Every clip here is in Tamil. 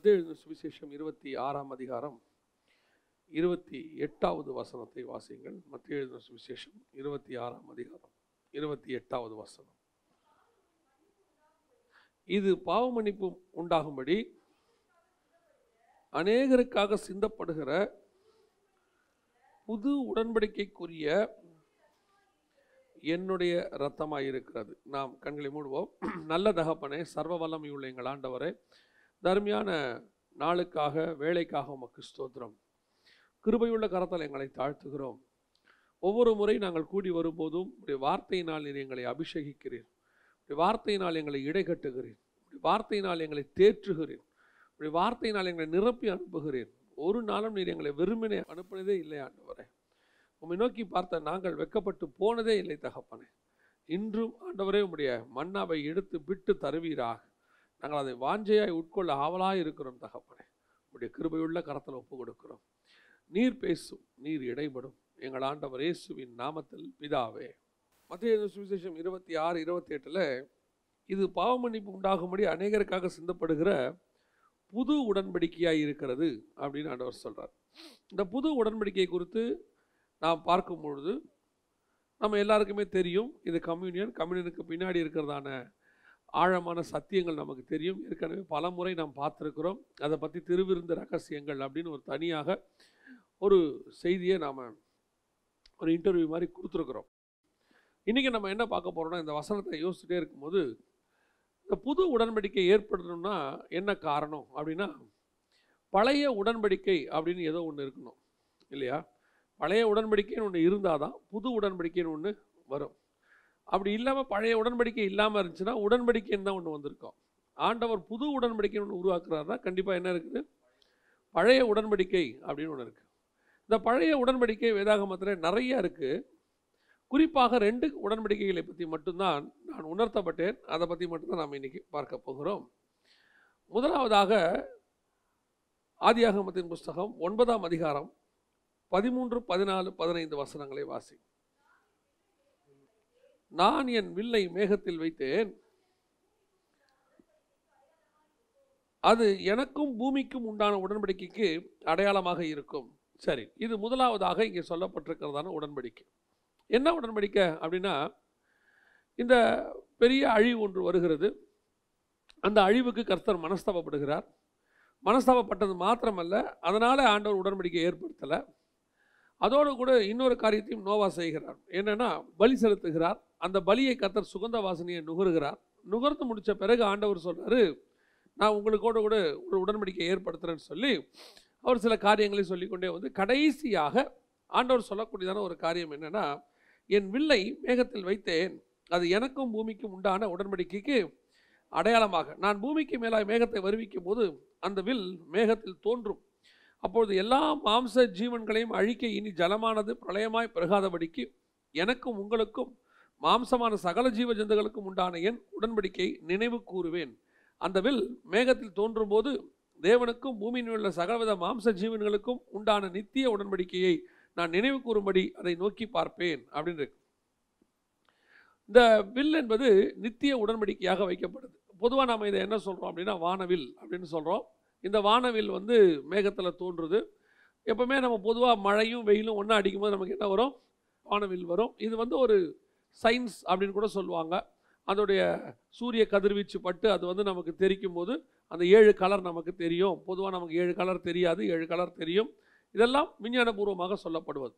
மத்திய சுவிசேஷம் இருபத்தி ஆறாம் அதிகாரம் இருபத்தி எட்டாவது வசனத்தை வாசியுங்கள் மத்திய எழுதின சுவிசேஷம் இருபத்தி ஆறாம் அதிகாரம் இருபத்தி எட்டாவது வசனம் இது பாவமன்னிப்பு உண்டாகும்படி அநேகருக்காக சிந்தப்படுகிற புது உடன்படிக்கைக்குரிய என்னுடைய இரத்தமாக இருக்கிறது நாம் கண்களை மூடுவோம் நல்ல தகப்பனே சர்வ வல்லமையுள்ள எங்கள் ஆண்டவரே அருமையான நாளுக்காக வேலைக்காக உமக்கு ஸ்தோத்திரம் கிருபையுள்ள கரத்தால் எங்களை தாழ்த்துகிறோம் ஒவ்வொரு முறை நாங்கள் கூடி வரும்போதும் உடைய வார்த்தையினால் நீர் எங்களை அபிஷேகிக்கிறீர் உடைய வார்த்தையினால் எங்களை இடைகட்டுகிறீர் உடைய வார்த்தையினால் எங்களை தேற்றுகிறீர் உடைய வார்த்தையினால் எங்களை நிரப்பி அனுப்புகிறேன் ஒரு நாளும் நீர் எங்களை வெறுமனே அனுப்பினதே இல்லை ஆண்டவரே உம்மை நோக்கி பார்த்த நாங்கள் வெக்கப்பட்டு போனதே இல்லை தகப்பனே இன்றும் ஆண்டவரே உம்முடைய மன்னாவை எடுத்து விட்டு தருவீராக நாங்கள் அதை வாஞ்சையாய் உட்கொள்ள ஆவலாக இருக்கிறோம் தகப்பனே உங்களுடைய கிருபையுள்ள கரத்தில் ஒப்பு கொடுக்கிறோம் நீர் பேசும் நீர் இடைபடும் எங்கள் ஆண்டவர் இயேசுவின் நாமத்தில் பிதாவே மத்திய சுவிசேஷம் இருபத்தி ஆறு இருபத்தி எட்டில் இது பாவமன்னிப்பு உண்டாகும்படி அநேகருக்காக சிந்தப்படுகிற புது உடன்படிக்கையாக இருக்கிறது அப்படின்னு ஆண்டவர் சொல்கிறார் இந்த புது உடன்படிக்கை குறித்து நாம் பார்க்கும் பொழுது நம்ம எல்லாருக்குமே தெரியும் இது கம்யூனியன் கம்யூனியனுக்கு பின்னாடி இருக்கிறதான ஆழமான சத்தியங்கள் நமக்கு தெரியும் ஏற்கனவே பல முறை நாம் பார்த்துருக்குறோம் அதை பற்றி திருவிருந்த ரகசியங்கள் அப்படின்னு ஒரு தனியாக ஒரு செய்தியை நாம் ஒரு இன்டர்வியூ மாதிரி கொடுத்துருக்குறோம் இன்றைக்கி நம்ம என்ன பார்க்க போகிறோம்னா இந்த வசனத்தை யோசிச்சுட்டே இருக்கும்போது இந்த புது உடன்படிக்கை ஏற்படணும்னா என்ன காரணம் அப்படின்னா பழைய உடன்படிக்கை அப்படின்னு ஏதோ ஒன்று இருக்கணும் இல்லையா பழைய உடன்படிக்கைன்னு ஒன்று இருந்தால் தான் புது உடன்படிக்கைன்னு ஒன்று வரும் அப்படி இல்லாமல் பழைய உடன்படிக்கை இல்லாமல் இருந்துச்சுன்னா உடன்படிக்கைன்னு தான் ஒன்று வந்திருக்கோம் ஆண்டவர் புது உடன்படிக்கை ஒன்று உருவாக்குறாருனா கண்டிப்பாக என்ன இருக்குது பழைய உடன்படிக்கை அப்படின்னு ஒன்று இருக்குது இந்த பழைய உடன்படிக்கை வேதாகமத்தில் நிறையா இருக்குது குறிப்பாக ரெண்டு உடன்படிக்கைகளை பற்றி மட்டும்தான் நான் உணர்த்தப்பட்டேன் அதை பற்றி மட்டும்தான் நாம் இன்றைக்கி பார்க்க போகிறோம் முதலாவதாக ஆதியாகமத்தின் புஸ்தகம் ஒன்பதாம் அதிகாரம் பதிமூன்று பதினாலு பதினைந்து வசனங்களை வாசி நான் என் வில்லை மேகத்தில் வைத்தேன் அது எனக்கும் பூமிக்கும் உண்டான உடன்படிக்கைக்கு அடையாளமாக இருக்கும் சரி இது முதலாவதாக இங்கே சொல்லப்பட்டிருக்கிறதான உடன்படிக்கை என்ன உடன்படிக்கை அப்படின்னா இந்த பெரிய அழிவு ஒன்று வருகிறது அந்த அழிவுக்கு கர்த்தர் மனஸ்தாபப்படுகிறார் மனஸ்தாபப்பட்டது மாத்திரமல்ல அதனால் ஆண்டவர் உடன்படிக்கை ஏற்படுத்தலை அதோடு கூட இன்னொரு காரியத்தையும் நோவா செய்கிறார் என்னென்னா பலி செலுத்துகிறார் அந்த பலியை கத்தர் சுகந்த வாசனையை நுகருகிறார் நுகர்ந்து முடித்த பிறகு ஆண்டவர் சொல்கிறார் நான் உங்களுக்கோட கூட ஒரு உடன்படிக்கை ஏற்படுத்துகிறேன்னு சொல்லி அவர் சில காரியங்களை சொல்லிக்கொண்டே வந்து கடைசியாக ஆண்டவர் சொல்லக்கூடியதான ஒரு காரியம் என்னென்னா என் வில்லை மேகத்தில் வைத்தேன் அது எனக்கும் பூமிக்கும் உண்டான உடன்படிக்கைக்கு அடையாளமாக நான் பூமிக்கு மேலாய் மேகத்தை வருவிக்கும் போது அந்த வில் மேகத்தில் தோன்றும் அப்பொழுது எல்லா மாம்ச ஜீவன்களையும் அழிக்க இனி ஜலமானது பிரளயமாய் பெருகாதபடிக்கு எனக்கும் உங்களுக்கும் மாம்சமான சகல ஜீவ ஜந்துகளுக்கும் உண்டான என் உடன்படிக்கை நினைவு கூறுவேன் அந்த வில் மேகத்தில் தோன்றும் போது தேவனுக்கும் பூமியின் உள்ள சகலவித மாம்ச ஜீவன்களுக்கும் உண்டான நித்திய உடன்படிக்கையை நான் நினைவு கூறும்படி அதை நோக்கி பார்ப்பேன் அப்படின்னு இந்த வில் என்பது நித்திய உடன்படிக்கையாக வைக்கப்படுது பொதுவாக நாம் இதை என்ன சொல்கிறோம் அப்படின்னா வானவில் அப்படின்னு சொல்கிறோம் இந்த வானவில் வந்து மேகத்தில் தோன்றுது எப்போவுமே நம்ம பொதுவாக மழையும் வெயிலும் ஒன்றா அடிக்கும்போது நமக்கு என்ன வரும் வானவில் வரும் இது வந்து ஒரு சயின்ஸ் அப்படின்னு கூட சொல்லுவாங்க அதோடைய சூரிய கதிர்வீச்சு பட்டு அது வந்து நமக்கு தெரிக்கும் போது அந்த ஏழு கலர் நமக்கு தெரியும் பொதுவாக நமக்கு ஏழு கலர் தெரியாது ஏழு கலர் தெரியும் இதெல்லாம் விஞ்ஞானபூர்வமாக சொல்லப்படுவது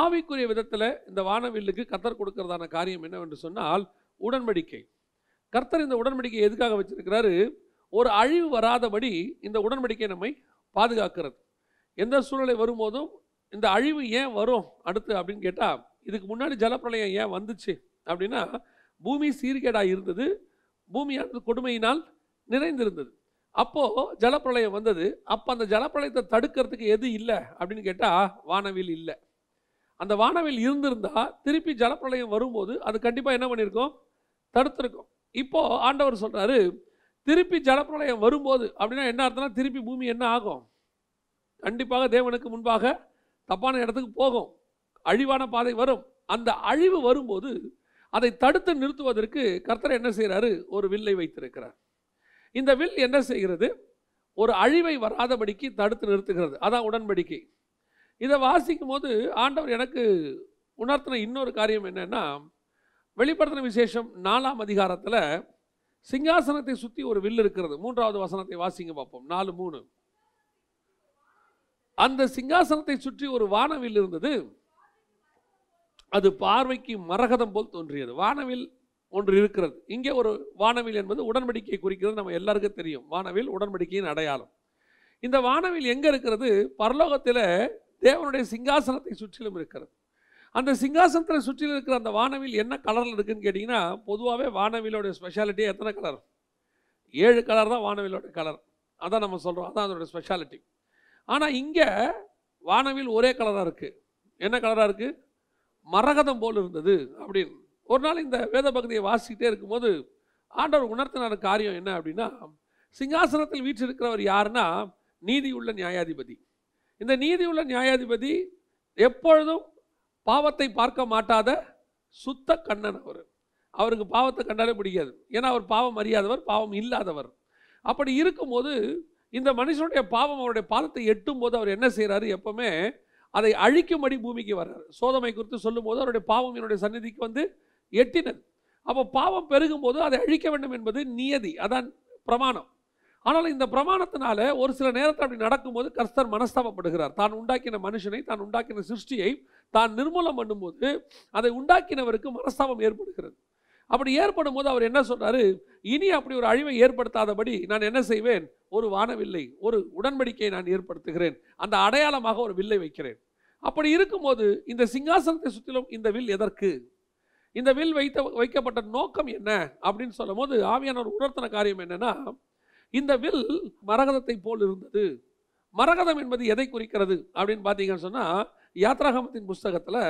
ஆவிக்குரிய விதத்தில் இந்த வானவில்லுக்கு கத்தர் கொடுக்கறதான காரியம் என்னவென்று சொன்னால் உடன்படிக்கை கர்த்தர் இந்த உடன்படிக்கை எதுக்காக வச்சிருக்கிறாரு ஒரு அழிவு வராதபடி இந்த உடன்படிக்கை நம்மை பாதுகாக்கிறது எந்த சூழ்நிலை வரும்போதும் இந்த அழிவு ஏன் வரும் அடுத்து அப்படின்னு கேட்டால் இதுக்கு முன்னாடி ஜலப்பிரளயம் ஏன் வந்துச்சு அப்படின்னா பூமி சீர்கேடாக இருந்தது பூமியானது கொடுமையினால் நிறைந்திருந்தது அப்போது ஜலப்பிரளயம் வந்தது அப்போ அந்த ஜலப்பிரளயத்தை தடுக்கிறதுக்கு எது இல்லை அப்படின்னு கேட்டால் வானவில் இல்லை அந்த வானவில் இருந்திருந்தால் திருப்பி ஜலப்பிரளயம் வரும்போது அது கண்டிப்பாக என்ன பண்ணியிருக்கோம் தடுத்திருக்கோம் இப்போது ஆண்டவர் சொல்கிறாரு திருப்பி ஜலப்பிரளயம் வரும்போது அப்படின்னா என்ன அர்த்தம்னா திருப்பி பூமி என்ன ஆகும் கண்டிப்பாக தேவனுக்கு முன்பாக தப்பான இடத்துக்கு போகும் அழிவான பாதை வரும் அந்த அழிவு வரும்போது அதை தடுத்து நிறுத்துவதற்கு கர்த்தர் என்ன செய்கிறாரு ஒரு வில்லை வைத்திருக்கிறார் இந்த வில் என்ன செய்கிறது ஒரு அழிவை வராதபடிக்கு தடுத்து நிறுத்துகிறது அதான் உடன்படிக்கை இதை வாசிக்கும் போது ஆண்டவர் எனக்கு உணர்த்தின இன்னொரு காரியம் என்னென்னா வெளிப்படுத்தின விசேஷம் நாலாம் அதிகாரத்தில் சிங்காசனத்தை சுற்றி ஒரு வில் இருக்கிறது மூன்றாவது வசனத்தை வாசிங்க பார்ப்போம் நாலு மூணு அந்த சிங்காசனத்தை சுற்றி ஒரு வானவில் இருந்தது அது பார்வைக்கு மரகதம் போல் தோன்றியது வானவில் ஒன்று இருக்கிறது இங்கே ஒரு வானவில் என்பது உடன்படிக்கையை குறிக்கிறது நம்ம எல்லாருக்கும் தெரியும் வானவில் உடன்படிக்கையின் அடையாளம் இந்த வானவில் எங்கே இருக்கிறது பரலோகத்தில் தேவனுடைய சிங்காசனத்தை சுற்றிலும் இருக்கிறது அந்த சிங்காசனத்தை சுற்றிலும் இருக்கிற அந்த வானவில் என்ன கலரில் இருக்குதுன்னு கேட்டிங்கன்னா பொதுவாகவே வானவிலோடைய ஸ்பெஷாலிட்டி எத்தனை கலர் ஏழு கலர் தான் வானவிலோட கலர் அதான் நம்ம சொல்கிறோம் அதான் அதோடய ஸ்பெஷாலிட்டி ஆனால் இங்கே வானவில் ஒரே கலராக இருக்குது என்ன கலராக இருக்குது மரகதம் போல் இருந்தது அப்படின்னு ஒரு நாள் இந்த வேத பகுதியை வாசிக்கிட்டே இருக்கும்போது ஆண்டவர் உணர்த்தினார் காரியம் என்ன அப்படின்னா சிங்காசனத்தில் வீற்றிருக்கிறவர் யாருன்னா நீதியுள்ள நியாயாதிபதி இந்த நீதியுள்ள நியாயாதிபதி எப்பொழுதும் பாவத்தை பார்க்க மாட்டாத சுத்த கண்ணன் அவர் அவருக்கு பாவத்தை கண்டாலே பிடிக்காது ஏன்னா அவர் பாவம் அறியாதவர் பாவம் இல்லாதவர் அப்படி இருக்கும்போது இந்த மனுஷனுடைய பாவம் அவருடைய பாலத்தை எட்டும் போது அவர் என்ன செய்கிறாரு எப்போவுமே அதை அழிக்கும்படி பூமிக்கு வர்றார் சோதமை குறித்து சொல்லும்போது அவருடைய பாவம் என்னுடைய சந்நிதிக்கு வந்து எட்டினது அப்போ பாவம் பெருகும்போது அதை அழிக்க வேண்டும் என்பது நியதி அதான் பிரமாணம் ஆனால் இந்த பிரமாணத்தினால ஒரு சில நேரத்தில் அப்படி நடக்கும்போது கர்த்தர் மனஸ்தாபப்படுகிறார் தான் உண்டாக்கின மனுஷனை தான் உண்டாக்கின சிருஷ்டியை தான் நிர்மூலம் பண்ணும்போது அதை உண்டாக்கினவருக்கு மனஸ்தாபம் ஏற்படுகிறது அப்படி ஏற்படும் போது அவர் என்ன சொல்றாரு இனி அப்படி ஒரு அழிவை ஏற்படுத்தாதபடி நான் என்ன செய்வேன் ஒரு வானவில்லை ஒரு உடன்படிக்கையை நான் ஏற்படுத்துகிறேன் அந்த அடையாளமாக ஒரு வில்லை வைக்கிறேன் அப்படி இருக்கும்போது இந்த சிங்காசனத்தை சுற்றிலும் இந்த வில் எதற்கு இந்த வில் வைத்த வைக்கப்பட்ட நோக்கம் என்ன அப்படின்னு சொல்லும் போது ஆவியானவர் உணர்த்தின காரியம் என்னென்னா இந்த வில் மரகதத்தை போல் இருந்தது மரகதம் என்பது எதை குறிக்கிறது அப்படின்னு பார்த்தீங்கன்னு சொன்னால் யாத்ராகமத்தின் புஸ்தகத்தில்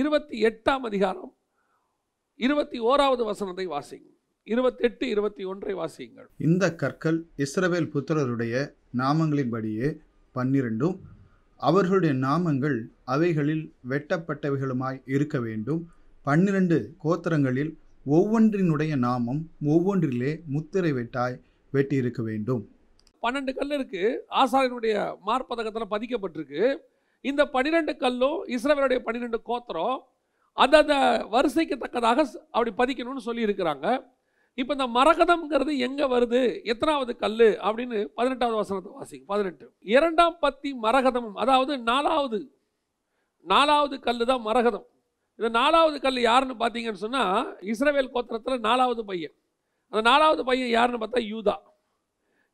இருபத்தி எட்டாம் அதிகாரம் இருபத்தி ஓராவது வசனத்தை வாசிங்க இருபத்தெட்டு இருபத்தி ஒன்றை வாசியுங்கள் இந்த கற்கள் இஸ்ரவேல் புத்திரருடைய நாமங்களின்படியே பன்னிரெண்டும் அவர்களுடைய நாமங்கள் அவைகளில் வெட்டப்பட்டவைகளுமாய் இருக்க வேண்டும் பன்னிரண்டு கோத்திரங்களில் ஒவ்வொன்றினுடைய நாமம் ஒவ்வொன்றிலே முத்திரை வெட்டாய் வெட்டியிருக்க வேண்டும் பன்னெண்டு கல் இருக்கு ஆசாரியனுடைய மார்பதகத்தில் பதிக்கப்பட்டிருக்கு இந்த பன்னிரெண்டு கல்லும் இஸ்ரேலுடைய பன்னிரெண்டு கோத்திரம் அந்த வரிசைக்கு தக்கதாக அப்படி பதிக்கணும்னு சொல்லி இருக்கிறாங்க இப்போ இந்த மரகதம்ங்கிறது எங்கே வருது எத்தனாவது கல் அப்படின்னு பதினெட்டாவது வசனத்தை வாசிக்கும் பதினெட்டு இரண்டாம் பத்தி மரகதம் அதாவது நாலாவது நாலாவது கல் தான் மரகதம் இந்த நாலாவது கல் யாருன்னு பார்த்தீங்கன்னு சொன்னால் இஸ்ரேவேல் கோத்திரத்தில் நாலாவது பையன் அந்த நாலாவது பையன் யாருன்னு பார்த்தா யூதா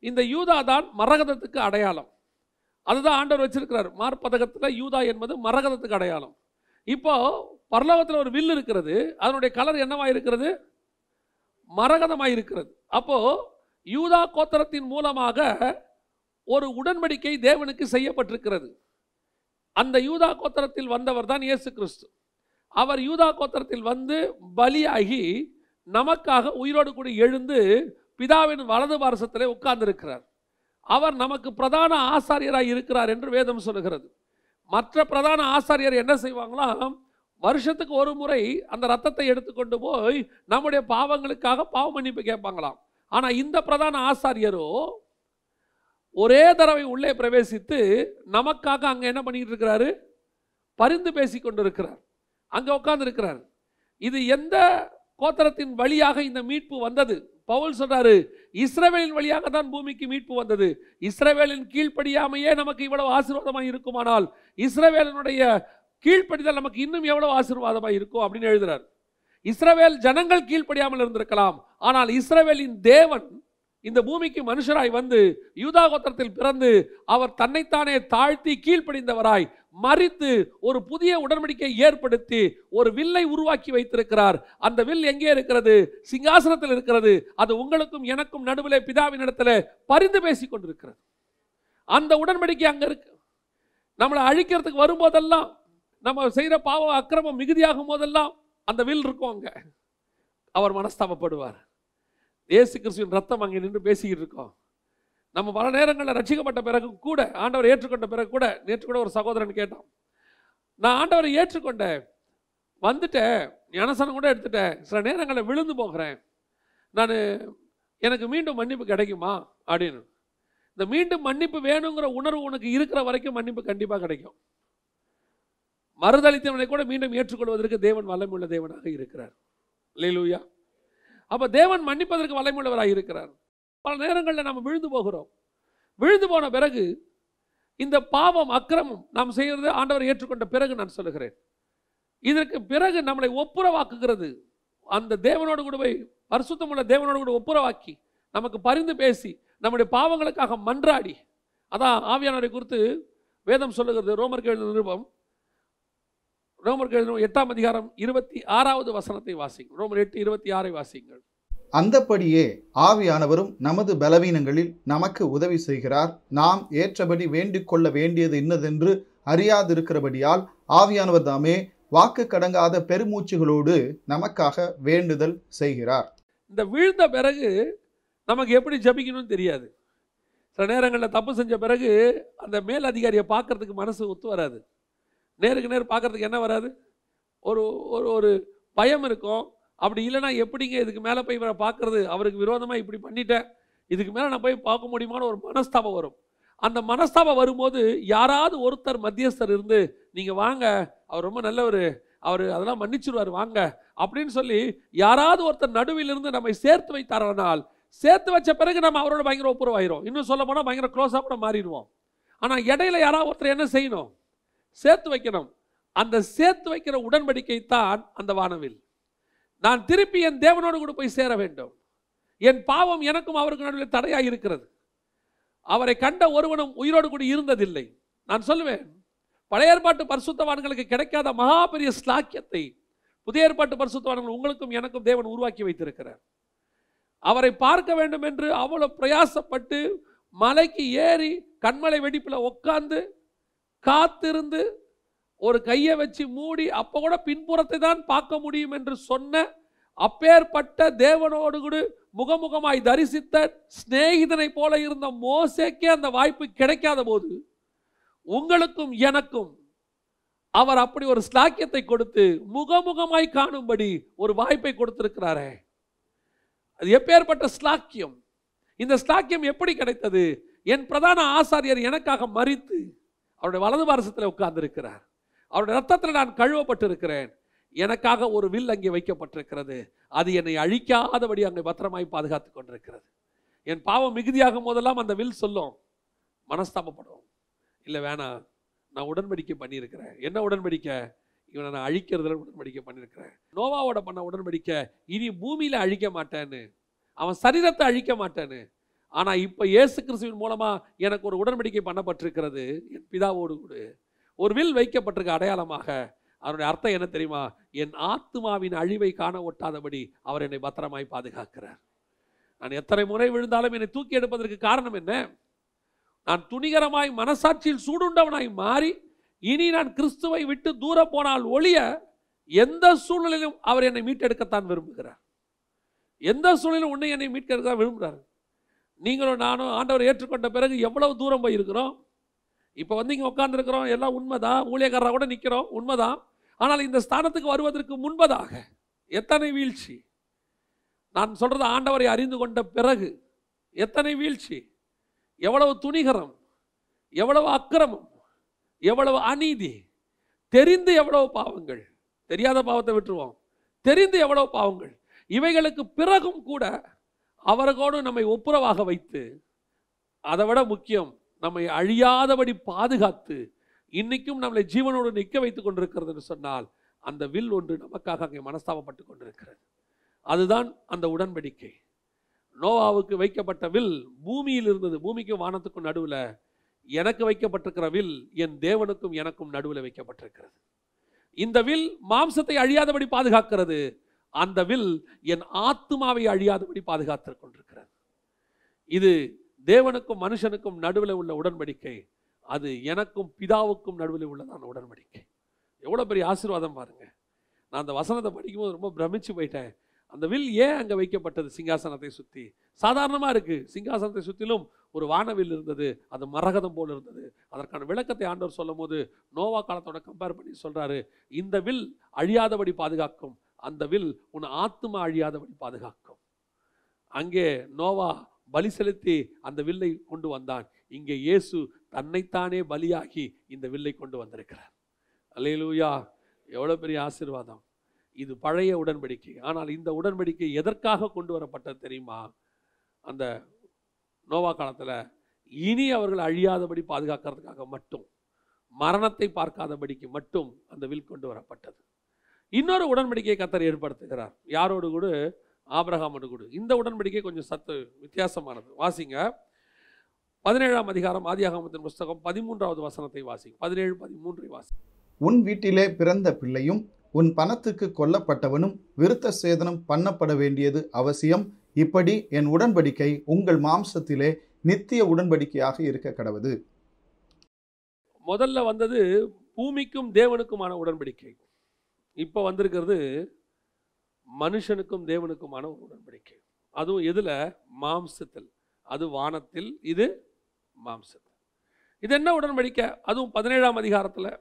இந்த யூதா தான் மரகதத்துக்கு அடையாளம் அதுதான் ஆண்டவர் வச்சிருக்கிறார் மார்பதகத்தில் யூதா என்பது மரகதத்துக்கு அடையாளம் இப்போ பரலோகத்தில் ஒரு வில் இருக்கிறது அதனுடைய கலர் என்னவாக இருக்கிறது மரகதமாக இருக்கிறது அப்போது யூதா கோத்திரத்தின் மூலமாக ஒரு உடன்படிக்கை தேவனுக்கு செய்யப்பட்டிருக்கிறது அந்த யூதா கோத்திரத்தில் வந்தவர் தான் இயேசு கிறிஸ்து அவர் யூதா கோத்திரத்தில் வந்து பலியாகி நமக்காக உயிரோடு கூட எழுந்து பிதாவின் வலது பாரசத்திலே உட்கார்ந்திருக்கிறார் அவர் நமக்கு பிரதான ஆசாரியராக இருக்கிறார் என்று வேதம் சொல்கிறது மற்ற பிரதான ஆசாரியர் என்ன செய்வாங்களாம் வருஷத்துக்கு ஒரு முறை அந்த ரத்தத்தை எடுத்துக்கொண்டு போய் நம்முடைய பாவங்களுக்காக பாவ மன்னிப்பு கேட்பாங்களாம் ஆனால் இந்த பிரதான ஆசாரியரோ ஒரே தடவை உள்ளே பிரவேசித்து நமக்காக அங்கே என்ன பண்ணிக்கிட்டு இருக்கிறாரு பரிந்து பேசி கொண்டு இருக்கிறார் அங்கே உட்காந்துருக்கிறார் இது எந்த கோத்தரத்தின் வழியாக இந்த மீட்பு வந்தது பவுல் சொல்றாரு இஸ்ரவேலின் வழியாக தான் பூமிக்கு மீட்பு வந்தது இஸ்ரவேலின் கீழ்ப்படியாமையே நமக்கு இவ்வளவு ஆசீர்வாதமாக இருக்குமானால் இஸ்ரவேலனுடைய கீழ்ப்படிதல் நமக்கு இன்னும் எவ்வளோ ஆசீர்வாதமாக இருக்கும் அப்படின்னு எழுதுறார் இஸ்ரவேல் ஜனங்கள் கீழ்ப்படியாமல் இருந்திருக்கலாம் ஆனால் இஸ்ரவேலின் தேவன் இந்த பூமிக்கு மனுஷராய் வந்து யூதா கோத்திரத்தில் பிறந்து அவர் தன்னைத்தானே தாழ்த்தி கீழ்ப்படிந்தவராய் மறித்து ஒரு புதிய உடன்படிக்கை ஏற்படுத்தி ஒரு வில்லை உருவாக்கி வைத்திருக்கிறார் அந்த வில் எங்கே இருக்கிறது சிங்காசனத்தில் இருக்கிறது அது உங்களுக்கும் எனக்கும் நடுவில் பிதாவின் இடத்துல பரிந்து பேசிக் கொண்டிருக்கிறது அந்த உடன்படிக்கை அங்கே இருக்கு நம்மளை அழிக்கிறதுக்கு வரும்போதெல்லாம் நம்ம செய்கிற பாவம் அக்கிரமம் மிகுதியாகும் போதெல்லாம் அந்த வில் இருக்கும் அங்கே அவர் மனஸ்தாபப்படுவார் ஏசு கிறிஸ்துவின் ரத்தம் அங்கே நின்று பேசிக்கிட்டு இருக்கோம் நம்ம பல நேரங்களில் ரட்சிக்கப்பட்ட பிறகு கூட ஆண்டவர் ஏற்றுக்கொண்ட பிறகு கூட நேற்று கூட ஒரு சகோதரன் கேட்டான் நான் ஆண்டவரை ஏற்றுக்கொண்டேன் வந்துட்டேன் ஞானசனம் கூட எடுத்துட்டேன் சில நேரங்களில் விழுந்து போகிறேன் நான் எனக்கு மீண்டும் மன்னிப்பு கிடைக்குமா அப்படின்னு இந்த மீண்டும் மன்னிப்பு வேணுங்கிற உணர்வு உனக்கு இருக்கிற வரைக்கும் மன்னிப்பு கண்டிப்பாக கிடைக்கும் மறுதளித்தவனை கூட மீண்டும் ஏற்றுக்கொள்வதற்கு தேவன் வல்லமுள்ள தேவனாக இருக்கிறார் லூயா அப்போ தேவன் மன்னிப்பதற்கு வல்லமுள்ளவராக இருக்கிறார் பல நேரங்களில் நம்ம விழுந்து போகிறோம் விழுந்து போன பிறகு இந்த பாவம் அக்கிரமம் நாம் செய்கிறது ஆண்டவர் ஏற்றுக்கொண்ட பிறகு நான் சொல்லுகிறேன் இதற்கு பிறகு நம்மளை ஒப்புரவாக்குகிறது அந்த தேவனோடு கூட போய் உள்ள தேவனோடு கூட ஒப்புரவாக்கி நமக்கு பரிந்து பேசி நம்முடைய பாவங்களுக்காக மன்றாடி அதான் ஆவியானவரை குறித்து வேதம் சொல்லுகிறது ரோமர் கேள்வி நிருபம் ரோமர் எழுதும் எட்டாம் அதிகாரம் இருபத்தி ஆறாவது வசனத்தை வாசிங்க ரோமர் எட்டு இருபத்தி ஆறை வாசிங்கள் அந்தப்படியே ஆவியானவரும் நமது பலவீனங்களில் நமக்கு உதவி செய்கிறார் நாம் ஏற்றபடி வேண்டிக் கொள்ள வேண்டியது இன்னதென்று அறியாதிருக்கிறபடியால் ஆவியானவர் தாமே வாக்கு கடங்காத பெருமூச்சுகளோடு நமக்காக வேண்டுதல் செய்கிறார் இந்த வீழ்ந்த பிறகு நமக்கு எப்படி ஜபிக்கணும்னு தெரியாது சில நேரங்களில் தப்பு செஞ்ச பிறகு அந்த மேல் அதிகாரியை பார்க்கறதுக்கு மனசு ஒத்து வராது நேருக்கு நேர் பார்க்குறதுக்கு என்ன வராது ஒரு ஒரு ஒரு பயம் இருக்கும் அப்படி இல்லைனா எப்படிங்க இதுக்கு மேலே போய் இவரை பார்க்குறது அவருக்கு விரோதமாக இப்படி பண்ணிட்டேன் இதுக்கு மேலே நான் போய் பார்க்க முடியுமான்னு ஒரு மனஸ்தாபம் வரும் அந்த மனஸ்தாபம் வரும்போது யாராவது ஒருத்தர் மத்தியஸ்தர் இருந்து நீங்கள் வாங்க அவர் ரொம்ப நல்லவர் அவர் அதெல்லாம் மன்னிச்சிருவார் வாங்க அப்படின்னு சொல்லி யாராவது ஒருத்தர் நடுவிலிருந்து நம்மை சேர்த்து வைத்தாரனால் சேர்த்து வச்ச பிறகு நம்ம அவரோட பயங்கர ஒப்புரவாயிரும் இன்னும் சொல்ல போனால் பயங்கர க்ளோஸாக கூட மாறிடுவோம் ஆனால் இடையில யாராவது ஒருத்தர் என்ன செய்யணும் சேர்த்து வைக்கணும் அந்த சேர்த்து வைக்கிற உடன்படிக்கை தான் அந்த வானவில் நான் திருப்பி என் தேவனோடு கூட போய் சேர வேண்டும் என் பாவம் எனக்கும் அவருக்கு நடுவில் தடையாக இருக்கிறது அவரை கண்ட ஒருவனும் உயிரோடு கூட இருந்ததில்லை நான் சொல்லுவேன் பழைய ஏற்பாட்டு பரிசுத்தவான்களுக்கு கிடைக்காத மகா பெரிய ஸ்லாக்கியத்தை புதிய ஏற்பாட்டு பரிசுத்தவான்கள் உங்களுக்கும் எனக்கும் தேவன் உருவாக்கி வைத்திருக்கிறார் அவரை பார்க்க வேண்டும் என்று அவ்வளோ பிரயாசப்பட்டு மலைக்கு ஏறி கண்மலை வெடிப்பில் உட்காந்து காத்திருந்து ஒரு கையை வச்சு மூடி அப்போ கூட பின்புறத்தை தான் பார்க்க முடியும் என்று சொன்ன அப்பேற்பட்ட தேவனோடு கூட முகமுகமாய் தரிசித்த சிநேகிதனை போல இருந்த மோசேக்கே அந்த வாய்ப்பு கிடைக்காத போது உங்களுக்கும் எனக்கும் அவர் அப்படி ஒரு ஸ்லாக்கியத்தை கொடுத்து முகமுகமாய் காணும்படி ஒரு வாய்ப்பை கொடுத்திருக்கிறாரே அது எப்பேற்பட்ட ஸ்லாக்கியம் இந்த ஸ்லாக்கியம் எப்படி கிடைத்தது என் பிரதான ஆசாரியர் எனக்காக மறித்து அவருடைய வலது பாரசத்தில் இருக்கிறார் அவருடைய ரத்தத்தில் நான் கழுவப்பட்டிருக்கிறேன் எனக்காக ஒரு வில் அங்கே வைக்கப்பட்டிருக்கிறது அது என்னை அழிக்காதபடி அங்கே பத்திரமாய் பாதுகாத்து கொண்டிருக்கிறது என் பாவம் மிகுதியாகும் போதெல்லாம் அந்த வில் சொல்லும் மனஸ்தாபப்படும் இல்லை வேணாம் நான் உடன்படிக்கை பண்ணியிருக்கிறேன் என்ன உடன்படிக்கை இவனை நான் அழிக்கிறதுல உடன்படிக்கை பண்ணியிருக்கிறேன் நோவாவோட பண்ண உடன்படிக்கை இனி பூமியில் அழிக்க மாட்டேன்னு அவன் சரீரத்தை அழிக்க மாட்டேன்னு ஆனால் இப்போ இயேசு கிறிஸ்துவின் மூலமாக எனக்கு ஒரு உடன்படிக்கை பண்ணப்பட்டிருக்கிறது என் பிதாவோடு கூட ஒரு வில் வைக்கப்பட்டிருக்க அடையாளமாக அதனுடைய அர்த்தம் என்ன தெரியுமா என் ஆத்மாவின் அழிவை காண ஒட்டாதபடி அவர் என்னை பத்திரமாய் பாதுகாக்கிறார் நான் எத்தனை முறை விழுந்தாலும் என்னை தூக்கி எடுப்பதற்கு காரணம் என்ன நான் துணிகரமாய் மனசாட்சியில் சூடுண்டவனாய் மாறி இனி நான் கிறிஸ்துவை விட்டு தூர போனால் ஒழிய எந்த சூழ்நிலையிலும் அவர் என்னை மீட்டெடுக்கத்தான் விரும்புகிறார் எந்த சூழ்நிலையும் உன்னை என்னை மீட்டெடுக்க விரும்புகிறார் நீங்களும் நானும் ஆண்டவர் ஏற்றுக்கொண்ட பிறகு எவ்வளவு தூரம் போயிருக்கிறோம் இப்போ வந்து இங்கே உட்காந்துருக்கிறோம் எல்லாம் உண்மைதான் ஊழியக்காரராக கூட நிற்கிறோம் உண்மைதான் ஆனால் இந்த ஸ்தானத்துக்கு வருவதற்கு முன்பதாக எத்தனை வீழ்ச்சி நான் சொல்கிறது ஆண்டவரை அறிந்து கொண்ட பிறகு எத்தனை வீழ்ச்சி எவ்வளவு துணிகரம் எவ்வளவு அக்கிரமம் எவ்வளவு அநீதி தெரிந்து எவ்வளவு பாவங்கள் தெரியாத பாவத்தை விட்டுருவோம் தெரிந்து எவ்வளவு பாவங்கள் இவைகளுக்கு பிறகும் கூட அவர்களோடு நம்மை ஒப்புரவாக வைத்து அதை விட முக்கியம் நம்மை அழியாதபடி பாதுகாத்து இன்னைக்கும் நம்மளை ஜீவனோடு நிற்க வைத்து கொண்டிருக்கிறதுன்னு சொன்னால் அந்த வில் ஒன்று நமக்காக அங்கே மனஸ்தாபப்பட்டு கொண்டிருக்கிறது அதுதான் அந்த உடன்படிக்கை நோவாவுக்கு வைக்கப்பட்ட வில் பூமியில் இருந்தது பூமிக்கும் வானத்துக்கும் நடுவில் எனக்கு வைக்கப்பட்டிருக்கிற வில் என் தேவனுக்கும் எனக்கும் நடுவில் வைக்கப்பட்டிருக்கிறது இந்த வில் மாம்சத்தை அழியாதபடி பாதுகாக்கிறது அந்த வில் என் ஆத்மாவை அழியாதபடி பாதுகாத்து கொண்டிருக்கிறது இது தேவனுக்கும் மனுஷனுக்கும் நடுவில் உள்ள உடன்படிக்கை அது எனக்கும் பிதாவுக்கும் நடுவில் உள்ளதான உடன்படிக்கை எவ்வளோ பெரிய ஆசீர்வாதம் பாருங்க நான் அந்த வசனத்தை படிக்கும்போது ரொம்ப பிரமிச்சு போயிட்டேன் அந்த வில் ஏன் அங்கே வைக்கப்பட்டது சிங்காசனத்தை சுற்றி சாதாரணமாக இருக்குது சிங்காசனத்தை சுற்றிலும் ஒரு வானவில் இருந்தது அது மரகதம் போல் இருந்தது அதற்கான விளக்கத்தை ஆண்டவர் சொல்லும் போது நோவா காலத்தோட கம்பேர் பண்ணி சொல்கிறாரு இந்த வில் அழியாதபடி பாதுகாக்கும் அந்த வில் உன் ஆத்துமா அழியாதபடி பாதுகாக்கும் அங்கே நோவா பலி செலுத்தி அந்த வில்லை கொண்டு வந்தான் இங்கே இயேசு தன்னைத்தானே பலியாகி இந்த வில்லை கொண்டு வந்திருக்கிறார் அலையிலூயா எவ்வளோ பெரிய ஆசீர்வாதம் இது பழைய உடன்படிக்கை ஆனால் இந்த உடன்படிக்கை எதற்காக கொண்டு வரப்பட்டது தெரியுமா அந்த நோவா காலத்தில் இனி அவர்கள் அழியாதபடி பாதுகாக்கிறதுக்காக மட்டும் மரணத்தை பார்க்காதபடிக்கு மட்டும் அந்த வில் கொண்டு வரப்பட்டது இன்னொரு உடன்படிக்கையை கத்தர் ஏற்படுத்துகிறார் யாரோடு கூட ஆபிரகாமோடு கூட இந்த உடன்படிக்கை கொஞ்சம் சத்து வித்தியாசமானது வாசிங்க பதினேழாம் அதிகாரம் ஆதியாகமத்தின் புஸ்தகம் பதிமூன்றாவது வசனத்தை வாசி பதினேழு பதிமூன்றை வாசி உன் வீட்டிலே பிறந்த பிள்ளையும் உன் பணத்துக்கு கொல்லப்பட்டவனும் விருத்த சேதனம் பண்ணப்பட வேண்டியது அவசியம் இப்படி என் உடன்படிக்கை உங்கள் மாம்சத்திலே நித்திய உடன்படிக்கையாக இருக்க கடவுது முதல்ல வந்தது பூமிக்கும் தேவனுக்குமான உடன்படிக்கை இப்போ வந்திருக்கிறது மனுஷனுக்கும் தேவனுக்குமான ஒரு உடன்படிக்கை அதுவும் எதில் மாம்சத்தில் அது வானத்தில் இது மாம்சத்தில் இது என்ன உடன்படிக்கை அதுவும் பதினேழாம் அதிகாரத்தில்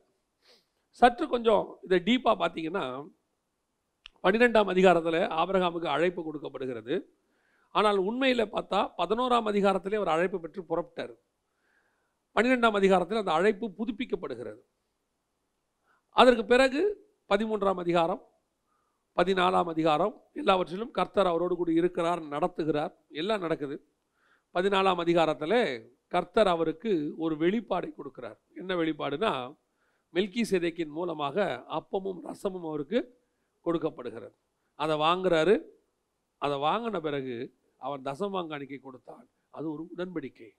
சற்று கொஞ்சம் இதை டீப்பாக பார்த்தீங்கன்னா பன்னிரெண்டாம் அதிகாரத்தில் ஆபரகாமுக்கு அழைப்பு கொடுக்கப்படுகிறது ஆனால் உண்மையில் பார்த்தா பதினோராம் அதிகாரத்திலே அவர் அழைப்பு பெற்று புறப்பட்டார் பன்னிரெண்டாம் அதிகாரத்தில் அந்த அழைப்பு புதுப்பிக்கப்படுகிறது அதற்கு பிறகு பதிமூன்றாம் அதிகாரம் பதினாலாம் அதிகாரம் எல்லாவற்றிலும் கர்த்தர் அவரோடு கூட இருக்கிறார் நடத்துகிறார் எல்லாம் நடக்குது பதினாலாம் அதிகாரத்தில் கர்த்தர் அவருக்கு ஒரு வெளிப்பாடை கொடுக்கிறார் என்ன வெளிப்பாடுனா மில்கி சிதைக்கின் மூலமாக அப்பமும் ரசமும் அவருக்கு கொடுக்கப்படுகிறது அதை வாங்குறாரு அதை வாங்கின பிறகு அவர் தசம் வாங்காணிக்கை கொடுத்தான் அது ஒரு உடன்படிக்கை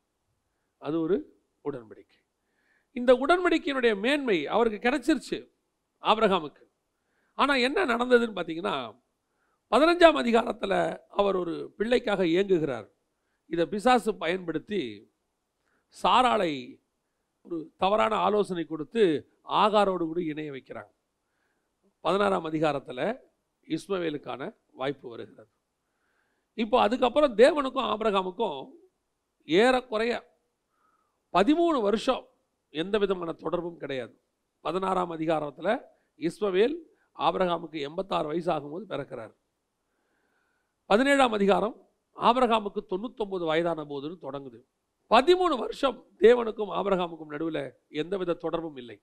அது ஒரு உடன்படிக்கை இந்த உடன்படிக்கையினுடைய மேன்மை அவருக்கு கிடைச்சிருச்சு ஆப்ரஹாமுக்கு ஆனால் என்ன நடந்ததுன்னு பார்த்தீங்கன்னா பதினஞ்சாம் அதிகாரத்தில் அவர் ஒரு பிள்ளைக்காக இயங்குகிறார் இதை பிசாசு பயன்படுத்தி சாராளை ஒரு தவறான ஆலோசனை கொடுத்து ஆகாரோடு கூட இணைய வைக்கிறாங்க பதினாறாம் அதிகாரத்தில் இஸ்மவேலுக்கான வாய்ப்பு வருகிறது இப்போ அதுக்கப்புறம் தேவனுக்கும் ஆபிரகாமுக்கும் ஏறக்குறைய பதிமூணு வருஷம் எந்த விதமான தொடர்பும் கிடையாது பதினாறாம் அதிகாரத்தில் இஸ்மவேல் ஆபரகாமுக்கு எண்பத்தாறு வயசு ஆகும்போது பிறக்கிறார் பதினேழாம் அதிகாரம் ஆபரகாமுக்கு தொண்ணூத்தொம்பது வயதான போதுன்னு தொடங்குது பதிமூணு வருஷம் தேவனுக்கும் ஆபரகாமுக்கும் நடுவில் எந்தவித தொடர்பும் இல்லை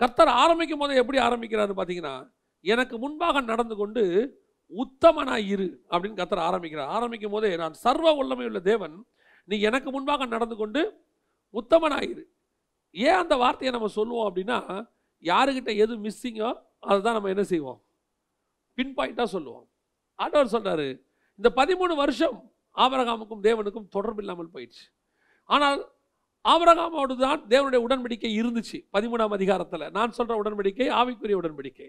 கர்த்தர் ஆரம்பிக்கும் போது எப்படி ஆரம்பிக்கிறாரு பார்த்தீங்கன்னா எனக்கு முன்பாக நடந்து கொண்டு உத்தமனாக இரு அப்படின்னு கர்த்தர் ஆரம்பிக்கிறார் ஆரம்பிக்கும் போதே நான் சர்வ உள்ளமையுள்ள தேவன் நீ எனக்கு முன்பாக நடந்து கொண்டு உத்தமனாயிரு ஏன் அந்த வார்த்தையை நம்ம சொல்லுவோம் அப்படின்னா யாருக்கிட்ட எது மிஸ்ஸிங்கோ அதை தான் நம்ம என்ன செய்வோம் பின் பாயிண்ட்டாக சொல்லுவோம் ஆண்டவர் சொல்கிறாரு இந்த பதிமூணு வருஷம் ஆபரகாமுக்கும் தேவனுக்கும் தொடர்பு இல்லாமல் போயிடுச்சு ஆனால் ஆபரகாமோடு தான் தேவனுடைய உடன்படிக்கை இருந்துச்சு பதிமூணாம் அதிகாரத்தில் நான் சொல்கிற உடன்படிக்கை ஆவிக்குரிய உடன்படிக்கை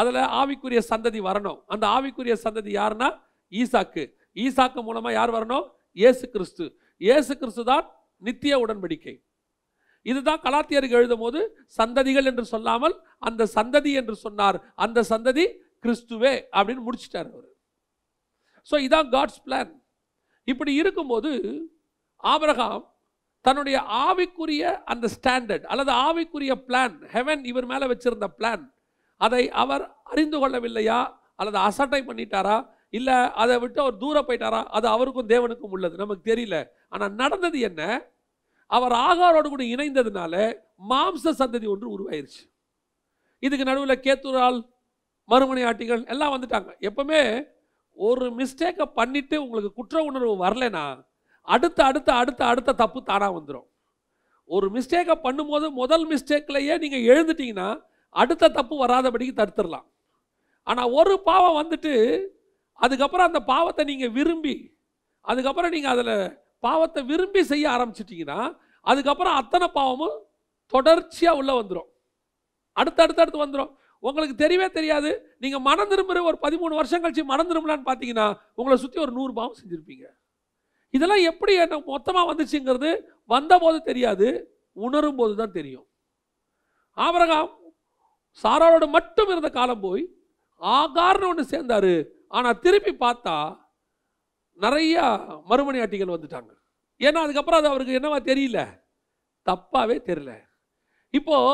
அதில் ஆவிக்குரிய சந்ததி வரணும் அந்த ஆவிக்குரிய சந்ததி யாருன்னா ஈசாக்கு ஈசாக்கு மூலமாக யார் வரணும் ஏசு கிறிஸ்து ஏசு கிறிஸ்து தான் நித்திய உடன்படிக்கை இதுதான் கலாத்தியருக்கு எழுதும் போது சந்ததிகள் என்று சொல்லாமல் அந்த சந்ததி என்று சொன்னார் அந்த சந்ததி கிறிஸ்துவே அப்படின்னு முடிச்சிட்டார் அவர் ஸோ இதான் காட்ஸ் பிளான் இப்படி இருக்கும்போது ஆபரகாம் தன்னுடைய ஆவிக்குரிய அந்த ஸ்டாண்டர்ட் அல்லது ஆவிக்குரிய பிளான் ஹெவன் இவர் மேலே வச்சிருந்த பிளான் அதை அவர் அறிந்து கொள்ளவில்லையா அல்லது அசட்டை பண்ணிட்டாரா இல்லை அதை விட்டு அவர் தூரம் போயிட்டாரா அது அவருக்கும் தேவனுக்கும் உள்ளது நமக்கு தெரியல ஆனால் நடந்தது என்ன அவர் ஆகாரோடு கூட இணைந்ததுனால மாம்ச சந்ததி ஒன்று உருவாயிருச்சு இதுக்கு நடுவில் கேத்துரால் மறுமணி ஆட்டிகள் எல்லாம் வந்துட்டாங்க எப்பவுமே ஒரு மிஸ்டேக்கை பண்ணிவிட்டு உங்களுக்கு குற்ற உணர்வு வரலனா அடுத்த அடுத்த அடுத்த அடுத்த தப்பு தானாக வந்துடும் ஒரு மிஸ்டேக்கை பண்ணும்போது முதல் மிஸ்டேக்லையே நீங்கள் எழுந்துட்டிங்கன்னா அடுத்த தப்பு வராதபடிக்கு தடுத்துடலாம் ஆனால் ஒரு பாவம் வந்துட்டு அதுக்கப்புறம் அந்த பாவத்தை நீங்கள் விரும்பி அதுக்கப்புறம் நீங்கள் அதில் பாவத்தை விரும்பி செய்ய ஆரம்பிச்சிட்டிங்கன்னா அதுக்கப்புறம் அத்தனை பாவமும் தொடர்ச்சியாக உள்ளே வந்துடும் அடுத்து அடுத்து அடுத்து வந்துடும் உங்களுக்கு தெரியவே தெரியாது நீங்கள் மனம் திரும்புகிற ஒரு பதிமூணு வருஷம் கழிச்சு மனம் திரும்பலான்னு பார்த்தீங்கன்னா உங்களை சுற்றி ஒரு நூறு பாவம் செஞ்சுருப்பீங்க இதெல்லாம் எப்படி என்ன மொத்தமாக வந்துச்சுங்கிறது வந்தபோது தெரியாது உணரும் போது தான் தெரியும் ஆபரகம் சாராரோடு மட்டும் இருந்த காலம் போய் ஆகார்னு ஒன்று சேர்ந்தாரு ஆனால் திருப்பி பார்த்தா நிறையா மறுமணி ஆட்டிகள் வந்துட்டாங்க ஏன்னா அதுக்கப்புறம் அது அவருக்கு என்னவா தெரியல தப்பாகவே தெரியல இப்போது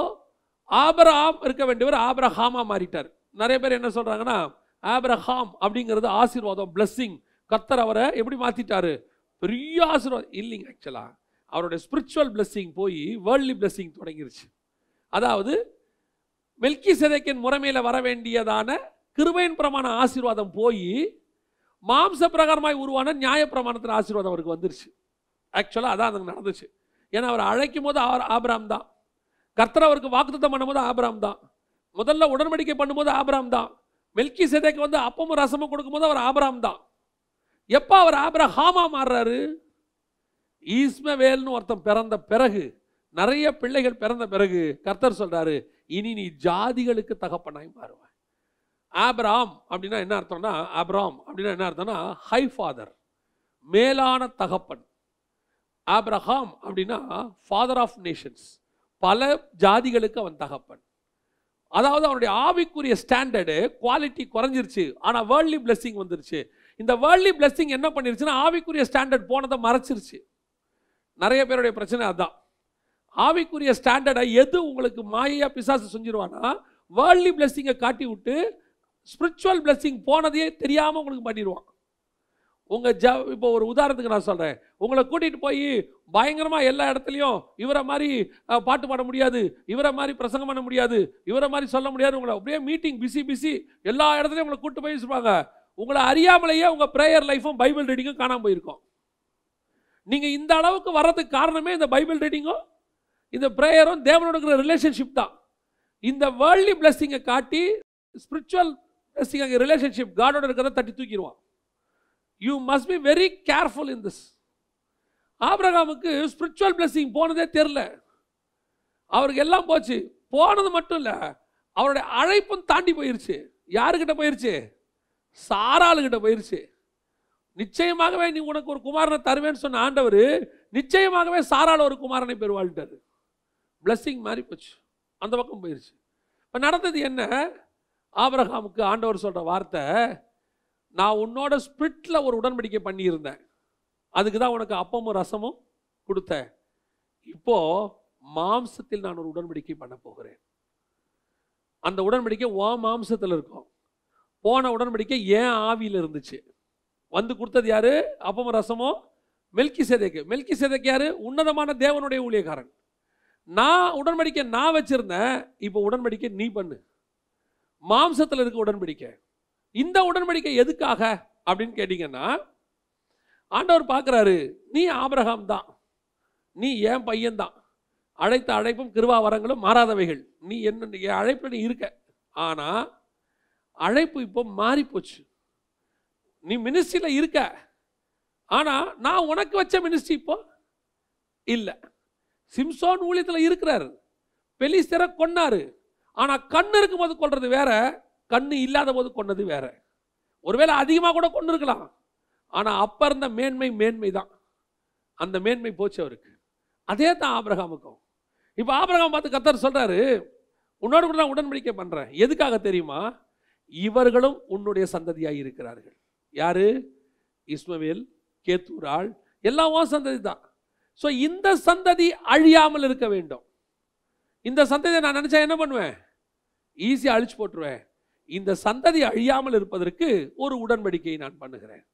ஆபரஹாம் இருக்க வேண்டியவர் ஆபரஹாமாக மாறிட்டார் நிறைய பேர் என்ன சொல்கிறாங்கன்னா ஆபரஹாம் அப்படிங்கிறது ஆசீர்வாதம் பிளஸ்ஸிங் கத்தர் அவரை எப்படி மாற்றிட்டாரு பெரிய ஆசீர்வாதம் இல்லைங்க ஆக்சுவலாக அவருடைய ஸ்பிரிச்சுவல் பிளஸ்ஸிங் போய் வேர்ல்டி பிளஸ்ஸிங் தொடங்கிருச்சு அதாவது மெல்கி செதைக்கின் முறைமையில் வர வேண்டியதான கிருபையின் பிரமாண ஆசீர்வாதம் போய் மாம்ச பிரகாரமாய் உருவான நியாயப்பிரமாணத்தில் ஆசீர்வாதம் அவருக்கு வந்துருச்சு ஆக்சுவலாக அதான் அதுக்கு நடந்துச்சு ஏன்னா அவர் அழைக்கும் போது அவர் ஆபிராம் தான் கர்த்தர் அவருக்கு வாக்குத்தம் பண்ணும்போது ஆபிராம் தான் முதல்ல உடன்படிக்கை பண்ணும்போது ஆபிராம் தான் மெல்கி சேதைக்கு வந்து அப்பமும் ரசமும் கொடுக்கும்போது அவர் ஆபிராம் தான் எப்போ அவர் ஹாமா மாறுறாரு ஈஸ்மவேல்னு ஒருத்தன் பிறந்த பிறகு நிறைய பிள்ளைகள் பிறந்த பிறகு கர்த்தர் சொல்கிறாரு இனி நீ ஜாதிகளுக்கு தகப்பனாய் மாறுவார் ஆப்ராம் அப்படின்னா என்ன அர்த்தம்னா ஆப்ராம் அப்படின்னா என்ன அர்த்தம்னா ஹை ஃபாதர் மேலான தகப்பன் ஆப்ரஹாம் அப்படின்னா ஃபாதர் ஆஃப் நேஷன்ஸ் பல ஜாதிகளுக்கு அவன் தகப்பன் அதாவது அவனுடைய ஆவிக்குரிய ஸ்டாண்டர்டு குவாலிட்டி குறைஞ்சிருச்சு ஆனால் வேர்ல்ட்லி பிளெஸ்ஸிங் வந்துருச்சு இந்த வேர்ல்டி பிளெஸ்ஸிங் என்ன பண்ணிருச்சுன்னா ஆவிக்குரிய ஸ்டாண்டர்ட் போனதை மறைச்சிருச்சு நிறைய பேருடைய பிரச்சனை அதுதான் ஆவிக்குரிய ஸ்டாண்டர்டை எது உங்களுக்கு மாயையாக பிசாசு செஞ்சிருவானா வேர்ல்ட்லி பிளெஸ்ஸிங்கை காட்டி விட்டு ஸ்பிரிச்சுவல் பிளெஸ்ஸிங் போனதையே தெரியாமல் உங்களுக்கு பண்ணிடுவான் உங்கள் ஜ இப்போ ஒரு உதாரணத்துக்கு நான் சொல்கிறேன் உங்களை கூட்டிகிட்டு போய் பயங்கரமாக எல்லா இடத்துலையும் இவரை மாதிரி பாட்டு பாட முடியாது இவரை மாதிரி பிரசங்கம் பண்ண முடியாது இவரை மாதிரி சொல்ல முடியாது உங்களை அப்படியே மீட்டிங் பிஸி பிஸி எல்லா இடத்துலையும் உங்களை கூப்பிட்டு போய் வச்சுருப்பாங்க உங்களை அறியாமலேயே உங்கள் ப்ரேயர் லைஃப்பும் பைபிள் ரீடிங்கும் காணாமல் போயிருக்கோம் நீங்கள் இந்த அளவுக்கு வர்றதுக்கு காரணமே இந்த பைபிள் ரீடிங்கும் இந்த ப்ரேயரும் தேவனோட ரிலேஷன்ஷிப் தான் இந்த வேர்ல்டி பிளஸ்ஸிங்கை காட்டி ஸ்பிரிச்சுவல் அங்கே ரிலேஷன்ஷிப் காடோட இருக்கிறத தட்டி தூக்கிடுவான் you must be very careful in this ஆப்ரகாமுக்கு ஸ்பிரிச்சுவல் பிளஸ்ஸிங் போனதே தெரில அவருக்கு எல்லாம் போச்சு போனது மட்டும் இல்லை அவருடைய அழைப்பும் தாண்டி போயிருச்சு யாருக்கிட்ட போயிருச்சு சாராளுகிட்ட போயிருச்சு நிச்சயமாகவே நீ உனக்கு ஒரு குமாரனை தருவேன்னு சொன்ன ஆண்டவர் நிச்சயமாகவே சாரால் ஒரு குமாரனை பெறுவாள்ட்டார் பிளஸ்ஸிங் மாறி போச்சு அந்த பக்கம் போயிருச்சு இப்போ நடந்தது என்ன ஆபரகாமுக்கு ஆண்டவர் சொல்கிற வார்த்தை நான் உன்னோட ஸ்பிரிட்டில் ஒரு உடன்படிக்கை பண்ணியிருந்தேன் அதுக்கு தான் உனக்கு அப்பமும் ரசமும் கொடுத்தேன் இப்போது மாம்சத்தில் நான் ஒரு உடன்படிக்கை பண்ண போகிறேன் அந்த உடன்படிக்கை ஓ மாம்சத்தில் இருக்கும் போன உடன்படிக்கை ஏன் ஆவியில் இருந்துச்சு வந்து கொடுத்தது யாரு அப்பமும் ரசமும் மெல்கி சேதைக்கு மெல்கி சேதைக்கு யாரு உன்னதமான தேவனுடைய ஊழியக்காரன் நான் உடன்படிக்கை நான் வச்சுருந்தேன் இப்போ உடன்படிக்கை நீ பண்ணு மாம்சத்தில் இருக்க உடன்படிக்கை இந்த உடன்படிக்கை எதுக்காக அப்படின்னு கேட்டிங்கன்னா ஆண்டவர் பார்க்குறாரு நீ ஆபரகாம் தான் நீ ஏன் பையன்தான் அழைத்த அழைப்பும் கிருவா வரங்களும் மாறாதவைகள் நீ என்ன என் அழைப்பில் நீ இருக்க ஆனால் அழைப்பு இப்போ மாறிப்போச்சு நீ மினிஸ்ட்ரியில் இருக்க ஆனால் நான் உனக்கு வச்ச மினிஸ்ட்ரி இப்போ இல்லை சிம்சோன் ஊழியத்தில் இருக்கிறார் பெலிஸ்தரை கொன்னாரு ஆனால் கண் இருக்கும்போது கொள்வது வேற கண் இல்லாத போது கொண்டது வேற ஒருவேளை அதிகமாக கூட கொண்டு இருக்கலாம் ஆனால் அப்போ இருந்த மேன்மை மேன்மை தான் அந்த மேன்மை போச்சு அவருக்கு அதே தான் ஆபிரகாமுக்கும் இப்போ ஆபிரகாம் பார்த்து கத்தர் சொல்கிறாரு உன்னோடு கூட நான் உடன்படிக்கை பண்ணுறேன் எதுக்காக தெரியுமா இவர்களும் உன்னுடைய சந்ததியாக இருக்கிறார்கள் யாரு இஸ்மவேல் கேத்தூராள் எல்லாமும் சந்ததி தான் ஸோ இந்த சந்ததி அழியாமல் இருக்க வேண்டும் இந்த சந்ததியை நான் நினச்சா என்ன பண்ணுவேன் ஈஸியாக அழிச்சு போட்டுருவேன் இந்த சந்ததி அழியாமல் இருப்பதற்கு ஒரு உடன்படிக்கையை நான் பண்ணுகிறேன்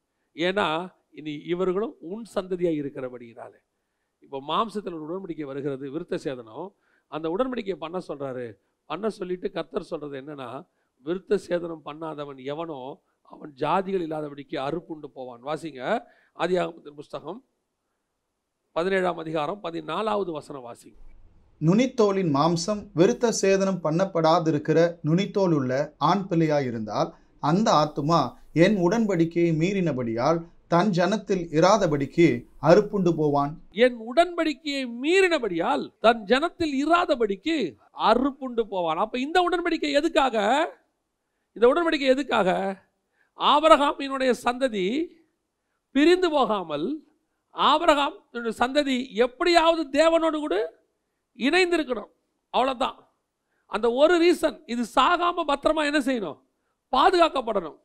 ஏன்னா இனி இவர்களும் உன் சந்ததியாக இருக்கிறபடியினால இப்போ மாம்சத்தில் ஒரு உடன்படிக்கை வருகிறது விருத்த சேதனம் அந்த உடன்படிக்கையை பண்ண சொல்கிறாரு பண்ண சொல்லிட்டு கர்த்தர் சொல்கிறது என்னென்னா விருத்த சேதனம் பண்ணாதவன் எவனோ அவன் ஜாதிகள் இல்லாதபடிக்கு அறுப்புண்டு போவான் வாசிங்க ஆதியாகமத்தின் புஸ்தகம் பதினேழாம் அதிகாரம் பதினாலாவது வசனம் வாசிங்க நுனித்தோலின் மாம்சம் விருத்த சேதனம் பண்ணப்படாதிருக்கிற நுனித்தோல் உள்ள ஆண் பிள்ளையாய் இருந்தால் அந்த ஆத்துமா என் உடன்படிக்கையை மீறினபடியால் தன் ஜனத்தில் இராதபடிக்கு அறுப்புண்டு போவான் என் உடன்படிக்கையை மீறினபடியால் தன் ஜனத்தில் இராதபடிக்கு அறுப்புண்டு போவான் அப்ப இந்த உடன்படிக்கை எதுக்காக இந்த உடன்படிக்கை எதுக்காக என்னுடைய சந்ததி பிரிந்து போகாமல் ஆபரகாம் சந்ததி எப்படியாவது தேவனோடு கூட இணைந்திருக்கணும் அவ்வளோதான் அந்த ஒரு ரீசன் இது சாகாமல் பத்திரமா என்ன செய்யணும் பாதுகாக்கப்படணும்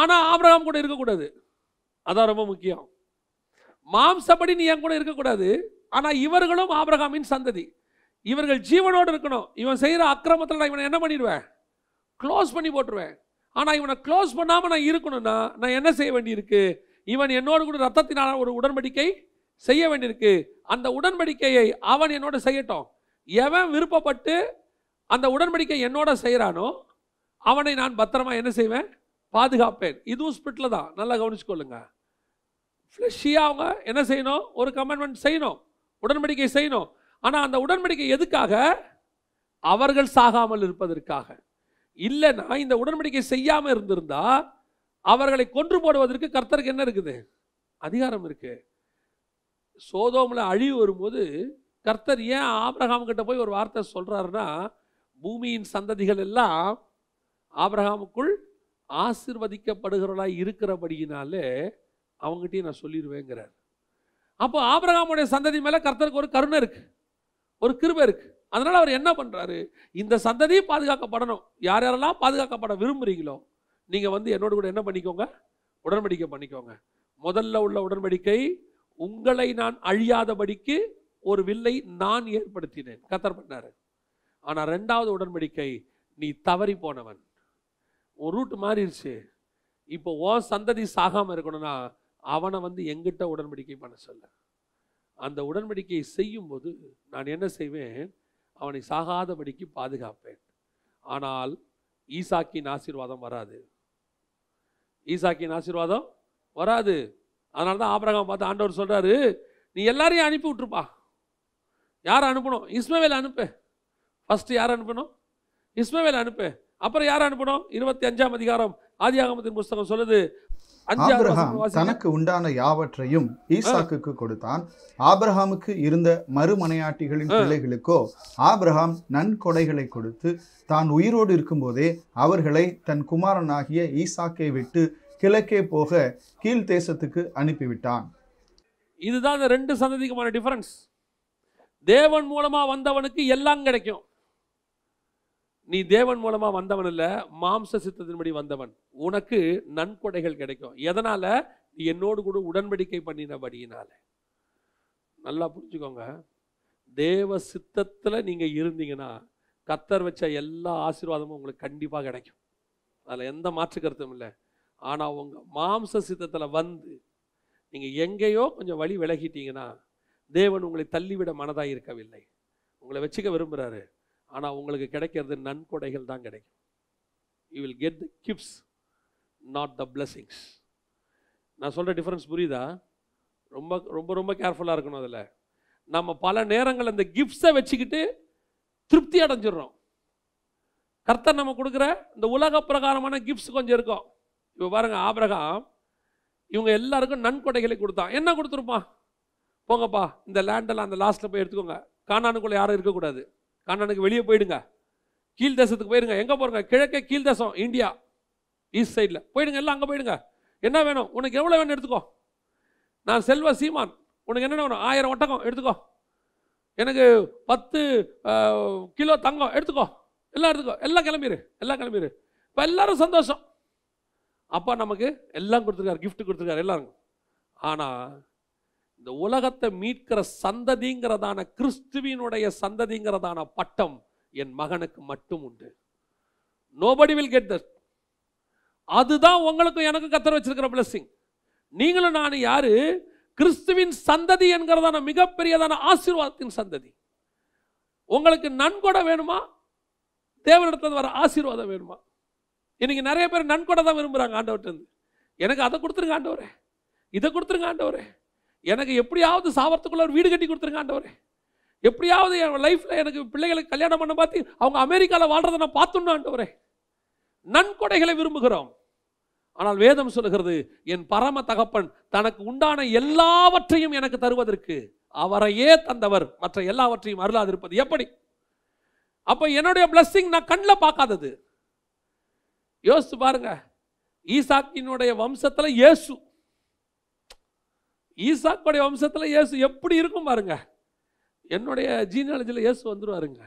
ஆனால் ஆபிரகாம் கூட இருக்கக்கூடாது அதான் ரொம்ப முக்கியம் மாம்சப்படி நீ என் கூட இருக்கக்கூடாது ஆனால் இவர்களும் ஆபிரகாமின் சந்ததி இவர்கள் ஜீவனோடு இருக்கணும் இவன் செய்கிற அக்கிரமத்தில் நான் இவனை என்ன பண்ணிடுவேன் க்ளோஸ் பண்ணி போட்டுருவேன் ஆனால் இவனை க்ளோஸ் பண்ணாமல் நான் இருக்கணும்னா நான் என்ன செய்ய வேண்டியிருக்கு இவன் என்னோடு கூட ரத்தத்தினால் ஒரு உடன்படிக்கை செய்ய வேண்டியிருக்கு அந்த உடன்படிக்கையை அவன் என்னோட செய்யட்டும் எவன் விருப்பப்பட்டு அந்த உடன்படிக்கை என்னோட செய்கிறானோ அவனை நான் பத்திரமா என்ன செய்வேன் பாதுகாப்பேன் இதுவும் ஸ்பிரிட்டில் தான் நல்லா கவனிச்சுக்கொள்ளுங்க ஃப்ளஷியாக அவங்க என்ன செய்யணும் ஒரு கமெண்ட்மெண்ட் செய்யணும் உடன்படிக்கை செய்யணும் ஆனால் அந்த உடன்படிக்கை எதுக்காக அவர்கள் சாகாமல் இருப்பதற்காக இல்லைன்னா இந்த உடன்படிக்கை செய்யாமல் இருந்திருந்தா அவர்களை கொன்று போடுவதற்கு கர்த்தருக்கு என்ன இருக்குது அதிகாரம் இருக்குது சோதோமில் அழிவு வரும்போது கர்த்தர் ஏன் ஆப்ரஹாம் கிட்ட போய் ஒரு வார்த்தை சொல்கிறாருன்னா பூமியின் சந்ததிகள் எல்லாம் ஆப்ரஹாமுக்குள் ஆசிர்வதிக்கப்படுகிறவளாக இருக்கிறபடியினாலே அவங்ககிட்டயும் நான் சொல்லிடுவேங்கிறார் அப்போ ஆபிரகாமுடைய சந்ததி மேலே கர்த்தருக்கு ஒரு கருணை இருக்குது ஒரு கிருபை இருக்குது அதனால் அவர் என்ன பண்ணுறாரு இந்த சந்ததியும் பாதுகாக்கப்படணும் யார் யாரெல்லாம் பாதுகாக்கப்பட விரும்புகிறீங்களோ நீங்கள் வந்து என்னோட கூட என்ன பண்ணிக்கோங்க உடன்படிக்கை பண்ணிக்கோங்க முதல்ல உள்ள உடன்படிக்கை உங்களை நான் அழியாதபடிக்கு ஒரு வில்லை நான் ஏற்படுத்தினேன் கத்தர் பண்ணார் ஆனால் ரெண்டாவது உடன்படிக்கை நீ தவறி போனவன் ஒரு ரூட் மாறிடுச்சு இப்போ ஓ சந்ததி சாகாமல் இருக்கணும்னா அவனை வந்து எங்கிட்ட உடன்படிக்கை பண்ண சொல்ல அந்த உடன்படிக்கையை செய்யும்போது நான் என்ன செய்வேன் அவனை சாகாதபடிக்கு பாதுகாப்பேன் ஆனால் ஈசாக்கின் ஆசீர்வாதம் வராது ஈசாக்கின் ஆசீர்வாதம் வராது அதனால தான் ஆபரகம் பார்த்து ஆண்டவர் சொல்கிறாரு நீ எல்லாரையும் அனுப்பி விட்டுருப்பா யார் அனுப்பணும் இஸ்மவேல் அனுப்பு ஃபஸ்ட்டு யார் அனுப்பணும் இஸ்மவேல் அனுப்பு அப்புறம் யார் அனுப்பணும் இருபத்தி அஞ்சாம் அதிகாரம் ஆதியாகமத்தின் புஸ்தகம் சொல்லுது ஆபிரகாம் தனக்கு உண்டான யாவற்றையும் ஈசாக்குக்கு கொடுத்தான் ஆபிரஹாமுக்கு இருந்த மறுமனையாட்டிகளின் பிள்ளைகளுக்கோ ஆபிரஹாம் நன்கொடைகளை கொடுத்து தான் உயிரோடு இருக்கும்போதே அவர்களை தன் குமாரனாகிய ஈசாக்கை விட்டு கிழக்கே போக கீழ் தேசத்துக்கு அனுப்பிவிட்டான் இதுதான் இந்த ரெண்டு சந்ததிக்குமான டிஃபரன்ஸ் தேவன் மூலமாக வந்தவனுக்கு எல்லாம் கிடைக்கும் நீ தேவன் மூலமாக வந்தவன் இல்லை மாம்ச சித்தத்தின்படி வந்தவன் உனக்கு நன்கொடைகள் கிடைக்கும் எதனால் நீ என்னோடு கூட உடன்படிக்கை பண்ணினபடியினால நல்லா புரிஞ்சுக்கோங்க தேவ சித்தத்தில் நீங்கள் இருந்தீங்கன்னா கத்தர் வச்ச எல்லா ஆசீர்வாதமும் உங்களுக்கு கண்டிப்பாக கிடைக்கும் அதில் எந்த மாற்று கருத்தும் இல்லை ஆனால் உங்கள் மாம்ச சித்தத்தில் வந்து நீங்கள் எங்கேயோ கொஞ்சம் வழி விலகிட்டீங்கன்னா தேவன் உங்களை தள்ளிவிட மனதாக இருக்கவில்லை உங்களை வச்சுக்க விரும்புகிறாரு ஆனால் உங்களுக்கு கிடைக்கிறது நன்கொடைகள் தான் கிடைக்கும் you will get the gifts not the blessings நான் சொல்கிற டிஃப்ரென்ஸ் புரியுதா ரொம்ப ரொம்ப ரொம்ப கேர்ஃபுல்லாக இருக்கணும் அதில் நம்ம பல நேரங்கள் அந்த கிஃப்ட்ஸை வச்சுக்கிட்டு திருப்தி அடைஞ்சிடுறோம் கர்த்தர் நம்ம கொடுக்குற இந்த உலக பிரகாரமான கிஃப்ட்ஸ் கொஞ்சம் இருக்கும் இப்போ பாருங்க ஆபிரகாம் இவங்க எல்லாருக்கும் நன்கொடைகளை கொடுத்தான் என்ன கொடுத்துருப்பான் போங்கப்பா இந்த லேண்டெல்லாம் அந்த லாஸ்ட்டில் போய் எடுத்துக்கோங்க காணானுக்குள்ளே யாரும் இருக்கக்கூடாது காணானுக்கு வெளியே போயிடுங்க கீழ் தேசத்துக்கு போயிடுங்க எங்கே போகிறங்க கிழக்கே கீழ் தேசம் இந்தியா ஈஸ்ட் சைடில் போயிடுங்க எல்லாம் அங்கே போயிடுங்க என்ன வேணும் உனக்கு எவ்வளோ வேணும் எடுத்துக்கோ நான் செல்வ சீமான் உனக்கு என்னென்ன வேணும் ஆயிரம் ஒட்டகம் எடுத்துக்கோ எனக்கு பத்து கிலோ தங்கம் எடுத்துக்கோ எல்லாம் எடுத்துக்கோ எல்லாம் கிளம்பிடு எல்லாம் கிளம்பிடு இப்போ எல்லாரும் சந்தோஷம் அப்பா நமக்கு எல்லாம் கொடுத்துருக்காரு கிஃப்ட் கொடுத்துருக்காரு எல்லாம் ஆனால் இந்த உலகத்தை மீட்கிற சந்ததிங்கிறதான கிறிஸ்துவினுடைய சந்ததிங்கிறதான பட்டம் என் மகனுக்கு மட்டும் உண்டு நோபடி வில் கெட் தட் அதுதான் உங்களுக்கும் எனக்கும் கத்தர் வச்சிருக்கிற பிளஸ்ஸிங் நீங்களும் நான் யாரு கிறிஸ்துவின் சந்ததி என்கிறதான மிகப்பெரியதான ஆசீர்வாதத்தின் சந்ததி உங்களுக்கு நன்கொடை வேணுமா தேவனிடத்தில் வர ஆசீர்வாதம் வேணுமா இன்றைக்கி நிறைய பேர் நன்கொடை தான் விரும்புகிறாங்க ஆண்டவர்கிட்ட எனக்கு அதை கொடுத்துருங்க ஆண்டவரே இதை கொடுத்துருங்க ஆண்டவரே எனக்கு எப்படியாவது சாவரத்துக்குள்ள ஒரு வீடு கட்டி கொடுத்துருங்க ஆண்டவரே எப்படியாவது என் லைஃப்பில் எனக்கு பிள்ளைகளுக்கு கல்யாணம் பண்ண பார்த்து அவங்க அமெரிக்காவில் வாழ்கிறத நான் பார்த்துணும் ஆண்டவரே நன்கொடைகளை விரும்புகிறோம் ஆனால் வேதம் சொல்லுகிறது என் பரம தகப்பன் தனக்கு உண்டான எல்லாவற்றையும் எனக்கு தருவதற்கு அவரையே தந்தவர் மற்ற எல்லாவற்றையும் அருளாதிருப்பது எப்படி அப்போ என்னுடைய பிளஸ்ஸிங் நான் கண்ணில் பார்க்காதது யோசித்து பாருங்க ஈசாக்கினுடைய வம்சத்தில் இயேசு ஈசாக்குடைய வம்சத்தில் இயேசு எப்படி இருக்கும் பாருங்க என்னுடைய ஜீனியாலஜியில் இயேசு வந்துடுவாருங்க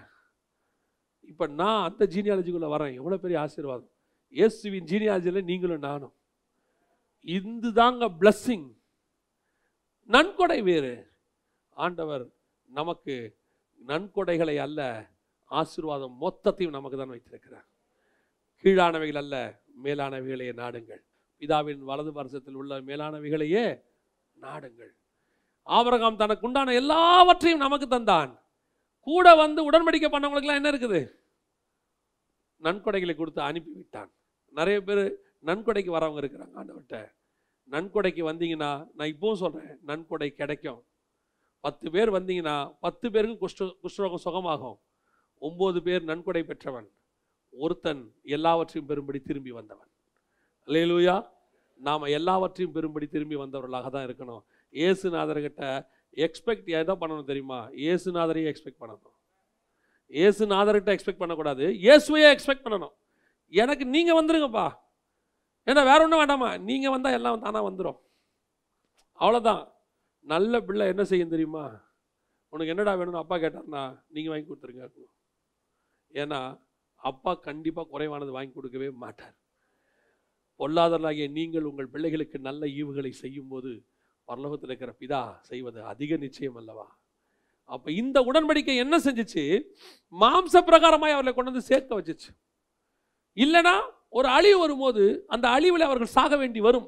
இப்போ நான் அந்த ஜீனியாலஜிக்குள்ளே வரேன் எவ்வளோ பெரிய ஆசீர்வாதம் இயேசுவின் ஜீனியாலஜியில் நீங்களும் நானும் இது தாங்க பிளஸ்ஸிங் நன்கொடை வேறு ஆண்டவர் நமக்கு நன்கொடைகளை அல்ல ஆசீர்வாதம் மொத்தத்தையும் நமக்கு தான் வைத்திருக்கிறார் கீழானவைகள் அல்ல மேலானவைகளையே நாடுங்கள் பிதாவின் வலது வருஷத்தில் உள்ள மேலானவைகளையே நாடுங்கள் ஆபரகாம் தனக்கு உண்டான எல்லாவற்றையும் நமக்கு தந்தான் கூட வந்து உடன்படிக்கை பண்ணவங்களுக்குலாம் என்ன இருக்குது நன்கொடைகளை கொடுத்து அனுப்பி விட்டான் நிறைய பேர் நன்கொடைக்கு வரவங்க இருக்கிறாங்க ஆண்டவர்கிட்ட நன்கொடைக்கு வந்தீங்கன்னா நான் இப்பவும் சொல்கிறேன் நன்கொடை கிடைக்கும் பத்து பேர் வந்தீங்கன்னா பத்து பேருக்கும் குஷ்ட குஷ்டரோகம் சுகமாகும் ஒம்பது பேர் நன்கொடை பெற்றவன் ஒருத்தன் எல்லாவற்றையும் பெரும்படி திரும்பி வந்தவன் அல்லையிலூயா நாம் எல்லாவற்றையும் பெரும்படி திரும்பி வந்தவர்களாக தான் இருக்கணும் ஏசுநாதர்கிட்ட எக்ஸ்பெக்ட் எதை பண்ணணும் தெரியுமா ஏசுநாதரையே எக்ஸ்பெக்ட் பண்ணணும் ஏசுநாதர்கிட்ட எக்ஸ்பெக்ட் பண்ணக்கூடாது இயேசுவையே எக்ஸ்பெக்ட் பண்ணணும் எனக்கு நீங்கள் வந்துருங்கப்பா ஏன்னா வேற ஒன்றும் வேண்டாமா நீங்கள் வந்தால் எல்லாம் தானாக வந்துடும் அவ்வளோதான் நல்ல பிள்ளை என்ன செய்யும் தெரியுமா உனக்கு என்னடா வேணும்னு அப்பா கேட்டார்னா நீங்கள் வாங்கி கொடுத்துருங்க ஏன்னா அப்பா கண்டிப்பாக குறைவானது வாங்கி கொடுக்கவே மாட்டார் பொல்லாதவர்களாகிய நீங்கள் உங்கள் பிள்ளைகளுக்கு நல்ல ஈவுகளை செய்யும்போது பரலோகத்தில் இருக்கிற பிதா செய்வது அதிக நிச்சயம் அல்லவா அப்போ இந்த உடன்படிக்கை என்ன செஞ்சிச்சு மாம்ச பிரகாரமாய் அவர்களை கொண்டு வந்து சேர்க்க வச்சிச்சு இல்லைனா ஒரு அழிவு வரும்போது அந்த அழிவில் அவர்கள் சாக வேண்டி வரும்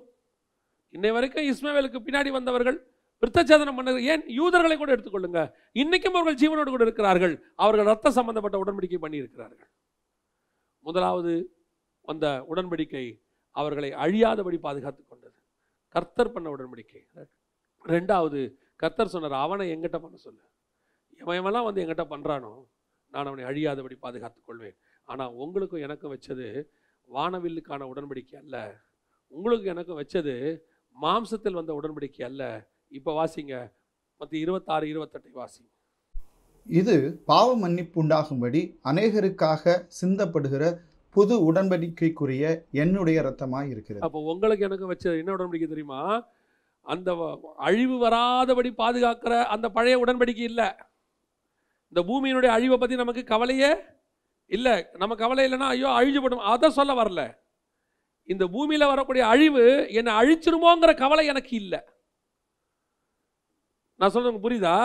இன்னை வரைக்கும் இஸ்மேவேலுக்கு பின்னாடி வந்தவர்கள் விருத்தச்சேதனம் பண்ண ஏன் யூதர்களை கூட எடுத்துக்கொள்ளுங்க இன்றைக்கும் அவர்கள் ஜீவனோடு கூட இருக்கிறார்கள் அவர்கள் ரத்த சம்பந்தப்பட்ட உடன்படிக்கை பண்ணியிருக்கிறார்கள் முதலாவது வந்த உடன்படிக்கை அவர்களை அழியாதபடி பாதுகாத்து கொண்டது கர்த்தர் பண்ண உடன்படிக்கை ரெண்டாவது கர்த்தர் சொன்னார் அவனை எங்கிட்ட பண்ண சொல்லு எவன்லாம் வந்து எங்கிட்ட பண்ணுறானோ நான் அவனை அழியாதபடி பாதுகாத்து கொள்வேன் ஆனால் உங்களுக்கும் எனக்கும் வச்சது வானவில்லுக்கான உடன்படிக்கை அல்ல உங்களுக்கு எனக்கும் வச்சது மாம்சத்தில் வந்த உடன்படிக்கை அல்ல இப்போ வாசிங்க மற்ற இருபத்தாறு இருபத்தெட்டை வாசிங்க இது பாவ மன்னிப்பு உண்டாகும்படி அநேகருக்காக சிந்தப்படுகிற புது உடன்படிக்கைக்குரிய என்னுடைய ரத்தமாக இருக்கிறது அப்போ உங்களுக்கு எனக்கு வச்ச என்ன உடன்படிக்கை தெரியுமா அந்த அழிவு வராதபடி பாதுகாக்கிற அந்த பழைய உடன்படிக்கை இல்லை இந்த பூமியினுடைய அழிவை பற்றி நமக்கு கவலையே இல்லை நம்ம கவலை இல்லைன்னா ஐயோ அழிஞ்சுபடும் அதை சொல்ல வரல இந்த பூமியில் வரக்கூடிய அழிவு என்னை அழிச்சிருமோங்கிற கவலை எனக்கு இல்லை நான் சொல்கிறேன் புரியுதா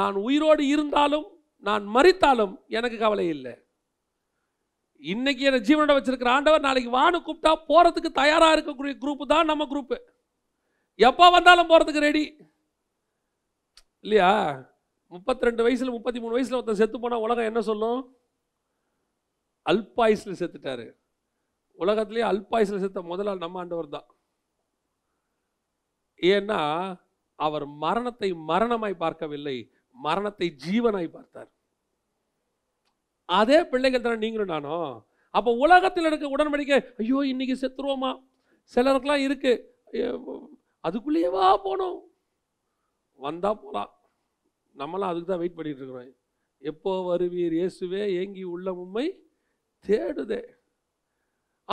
நான் உயிரோடு இருந்தாலும் நான் மறித்தாலும் எனக்கு கவலை இல்லை இன்னைக்கு என்னை ஜீவனோட வச்சிருக்கிற ஆண்டவர் நாளைக்கு வானு கூப்பிட்டா போகிறதுக்கு தயாராக இருக்கக்கூடிய குரூப்பு தான் நம்ம குரூப்பு எப்போ வந்தாலும் போகிறதுக்கு ரெடி இல்லையா முப்பத்தி ரெண்டு வயசில் முப்பத்தி மூணு வயசில் ஒருத்தன் செத்து போனால் உலகம் என்ன சொல்லும் அல்பாயுஸில் செத்துட்டாரு உலகத்துலேயே அல்பாயுஸில் செத்த முதலாள் நம்ம ஆண்டவர் தான் ஏன்னா அவர் மரணத்தை மரணமாய் பார்க்கவில்லை மரணத்தை ஜீவனாய் பார்த்தார் அதே பிள்ளைகள் தானே நீங்களும் நானும் அப்போ உலகத்தில் இருக்க உடன்படிக்கை ஐயோ இன்னைக்கு செத்துருவோமா சிலருக்கெல்லாம் இருக்கு அதுக்குள்ளேயேவா போனோம் வந்தால் போகலாம் நம்மளாம் அதுக்கு தான் வெயிட் பண்ணிட்டு இருக்கிறோம் எப்போ வருவீர் இயேசுவே ஏங்கி உள்ள உண்மை தேடுதே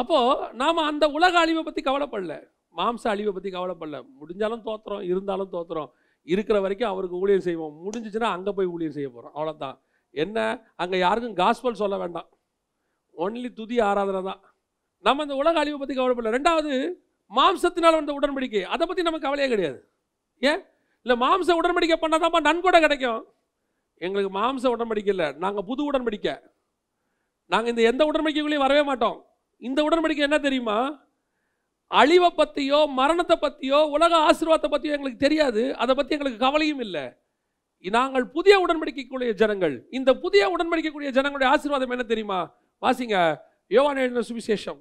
அப்போது நாம் அந்த உலக அழிவை பற்றி கவலைப்படல மாம்ச அழிவை பற்றி கவலைப்படல முடிஞ்சாலும் தோத்துறோம் இருந்தாலும் தோத்துறோம் இருக்கிற வரைக்கும் அவருக்கு ஊழியர் செய்வோம் முடிஞ்சிச்சுன்னா அங்கே போய் ஊழியர் செய்ய போகிறோம் அவ்வளோதான் என்ன அங்கே யாருக்கும் காஸ்பல் சொல்ல வேண்டாம் ஒன்லி துதி ஆராதனை தான் நம்ம இந்த உலக அழிவை பற்றி கவலைப்படல ரெண்டாவது மாம்சத்தினால் வந்த உடன்படிக்கை அதை பற்றி நமக்கு கவலையே கிடையாது ஏன் இல்லை மாம்ச உடன்படிக்கை பண்ணால் தான்ப்பா நன்கொடை கிடைக்கும் எங்களுக்கு மாம்ச உடன்படிக்கை இல்லை நாங்கள் புது உடன்படிக்கை நாங்கள் இந்த எந்த உடன்படிக்கைக்குள்ளேயும் வரவே மாட்டோம் இந்த உடன்படிக்கை என்ன தெரியுமா அழிவை பற்றியோ மரணத்தை பற்றியோ உலக ஆசீர்வாதத்தை பற்றியோ எங்களுக்கு தெரியாது அதை பற்றி எங்களுக்கு கவலையும் இல்லை நாங்கள் புதிய உடன்படிக்கக்கூடிய ஜனங்கள் இந்த புதிய உடன்படிக்கக்கூடிய ஜனங்களுடைய ஆசீர்வாதம் என்ன தெரியுமா வாசிங்க யோவான் எழுதின சுவிசேஷம்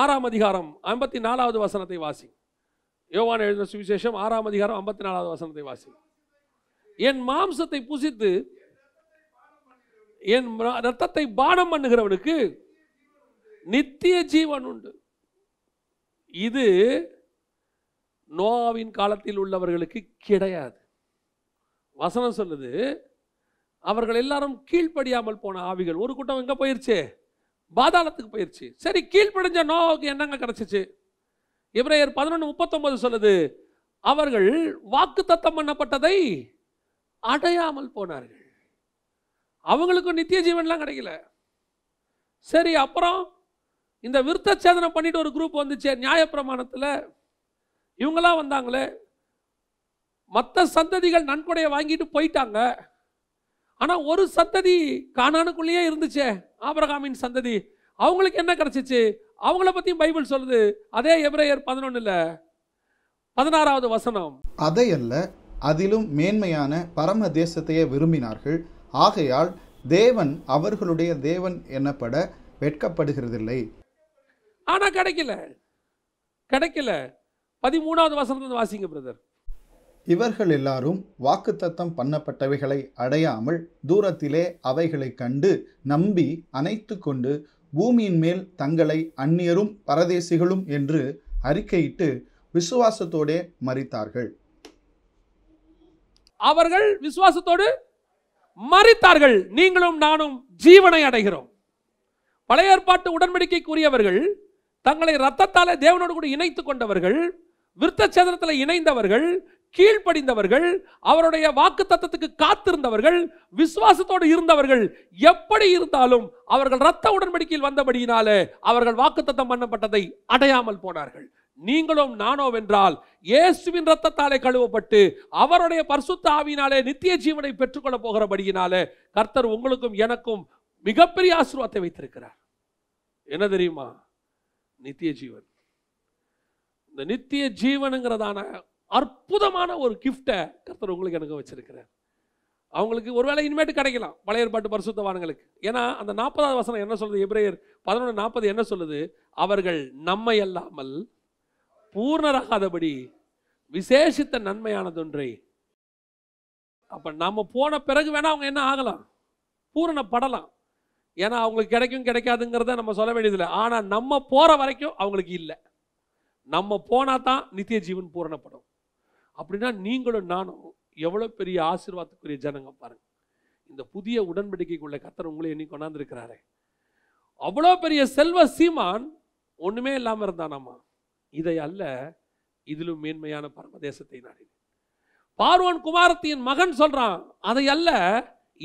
ஆறாம் அதிகாரம் ஐம்பத்தி நாலாவது வசனத்தை வாசி யோவான் எழுதின சுவிசேஷம் ஆறாம் அதிகாரம் ஐம்பத்தி நாலாவது வசனத்தை வாசி என் மாம்சத்தை புசித்து என் ரத்தத்தை பானம் பண்ணுகிறவனுக்கு நித்திய ஜீவன் உண்டு இது நோவாவின் காலத்தில் உள்ளவர்களுக்கு கிடையாது வசனம் சொல்லுது அவர்கள் எல்லாரும் கீழ்ப்படியாமல் போன ஆவிகள் ஒரு கூட்டம் எங்கே போயிருச்சு பாதாளத்துக்கு போயிருச்சு சரி கீழ்ப்படிஞ்ச நோவாவுக்கு என்னங்க கிடச்சிச்சு இவரையர் பதினொன்று முப்பத்தொம்பது சொல்லுது அவர்கள் வாக்கு தத்தம் பண்ணப்பட்டதை அடையாமல் போனார்கள் அவங்களுக்கும் நித்திய ஜீவன்லாம் கிடைக்கல சரி அப்புறம் இந்த விருத்த சேதனம் பண்ணிட்டு ஒரு குரூப் வந்துச்சு நியாயப்பிரமாணத்தில் இவங்களாம் வந்தாங்களே மற்ற சந்ததிகள் நன்கொடையை வாங்கிட்டு போயிட்டாங்க ஆனால் ஒரு சந்ததி காணானுக்குள்ளேயே இருந்துச்சே ஆபரகாமின் சந்ததி அவங்களுக்கு என்ன கிடச்சிச்சு அவங்கள பற்றியும் பைபிள் சொல்லுது அதே எப்ரேயர் பதினொன்றில் பதினாறாவது வசனம் அதை அல்ல அதிலும் மேன்மையான பரம தேசத்தையே விரும்பினார்கள் ஆகையால் தேவன் அவர்களுடைய தேவன் எனப்பட வெட்கப்படுகிறதில்லை ஆனால் கிடைக்கல கிடைக்கல பதிமூணாவது வசனத்தில் வாசிங்க பிரதர் இவர்கள் எல்லாரும் வாக்குத்தத்தம் பண்ணப்பட்டவைகளை அடையாமல் தூரத்திலே அவைகளை கண்டு நம்பி அணைத்து கொண்டு பூமியின் மேல் தங்களை அந்நியரும் பரதேசிகளும் என்று அறிக்கையிட்டு விசுவாசத்தோடே மறித்தார்கள் அவர்கள் விசுவாசத்தோடு மறித்தார்கள் நீங்களும் நானும் ஜீவனை அடைகிறோம் பழைய ஏற்பாட்டு உடன்படிக்கைக்குரியவர்கள் தங்களை ரத்தத்தாலே தேவனோடு கூட இணைத்து கொண்டவர்கள் விருத்த சேதனத்தில் இணைந்தவர்கள் கீழ்ப்படிந்தவர்கள் அவருடைய வாக்கு தத்தத்துக்கு காத்திருந்தவர்கள் விசுவாசத்தோடு இருந்தவர்கள் எப்படி இருந்தாலும் அவர்கள் ரத்த உடன்படிக்கையில் வந்தபடியினாலே அவர்கள் வாக்கு தத்தம் பண்ணப்பட்டதை அடையாமல் போனார்கள் நீங்களும் நானோ வென்றால் இயேசுவின் ரத்தத்தாலே கழுவப்பட்டு அவருடைய பரிசுத்த ஆவியினாலே நித்திய ஜீவனை பெற்றுக்கொள்ள போகிறபடியினாலே கர்த்தர் உங்களுக்கும் எனக்கும் மிகப்பெரிய ஆசீர்வாதத்தை வைத்திருக்கிறார் என்ன தெரியுமா நித்திய ஜீவன் இந்த நித்திய ஜீவனுங்கிறதான அற்புதமான ஒரு கிஃப்டை கர்த்தர் உங்களுக்கு எனக்கு வச்சிருக்கிறார் அவங்களுக்கு ஒருவேளை இனிமேட்டு கிடைக்கலாம் பழைய பாட்டு பரிசுத்தவான்களுக்கு ஏன்னா அந்த நாற்பதாவது வசனம் என்ன சொல்லுது எப்ரேயர் பதினொன்று நாற்பது என்ன சொல்லுது அவர்கள் நம்மை அல்லாமல் பூர்ணராகாதபடி விசேஷித்த நன்மையானதொன்றை அப்போ நாம் போன பிறகு வேணால் அவங்க என்ன ஆகலாம் பூரணப்படலாம் ஏன்னா அவங்களுக்கு கிடைக்கும் கிடைக்காதுங்கிறத நம்ம சொல்ல வேண்டியதில்லை ஆனால் நம்ம போகிற வரைக்கும் அவங்களுக்கு இல்லை நம்ம போனால் தான் நித்திய ஜீவன் பூரணப்படும் அப்படின்னா நீங்களும் நானும் எவ்வளோ பெரிய ஆசீர்வாதத்துக்குரிய ஜனங்க பாருங்கள் இந்த புதிய உடன்படிக்கைக்குள்ள கத்தர் உங்களை எண்ணி கொண்டாந்துருக்கிறாரு அவ்வளோ பெரிய செல்வ சீமான் ஒன்றுமே இல்லாமல் இருந்தானாமா இதை அல்ல இதிலும் மேன்மையான பரமதேசத்தை நாடி பார்வன் குமாரத்தியின் மகன் சொல்கிறான் அதை அல்ல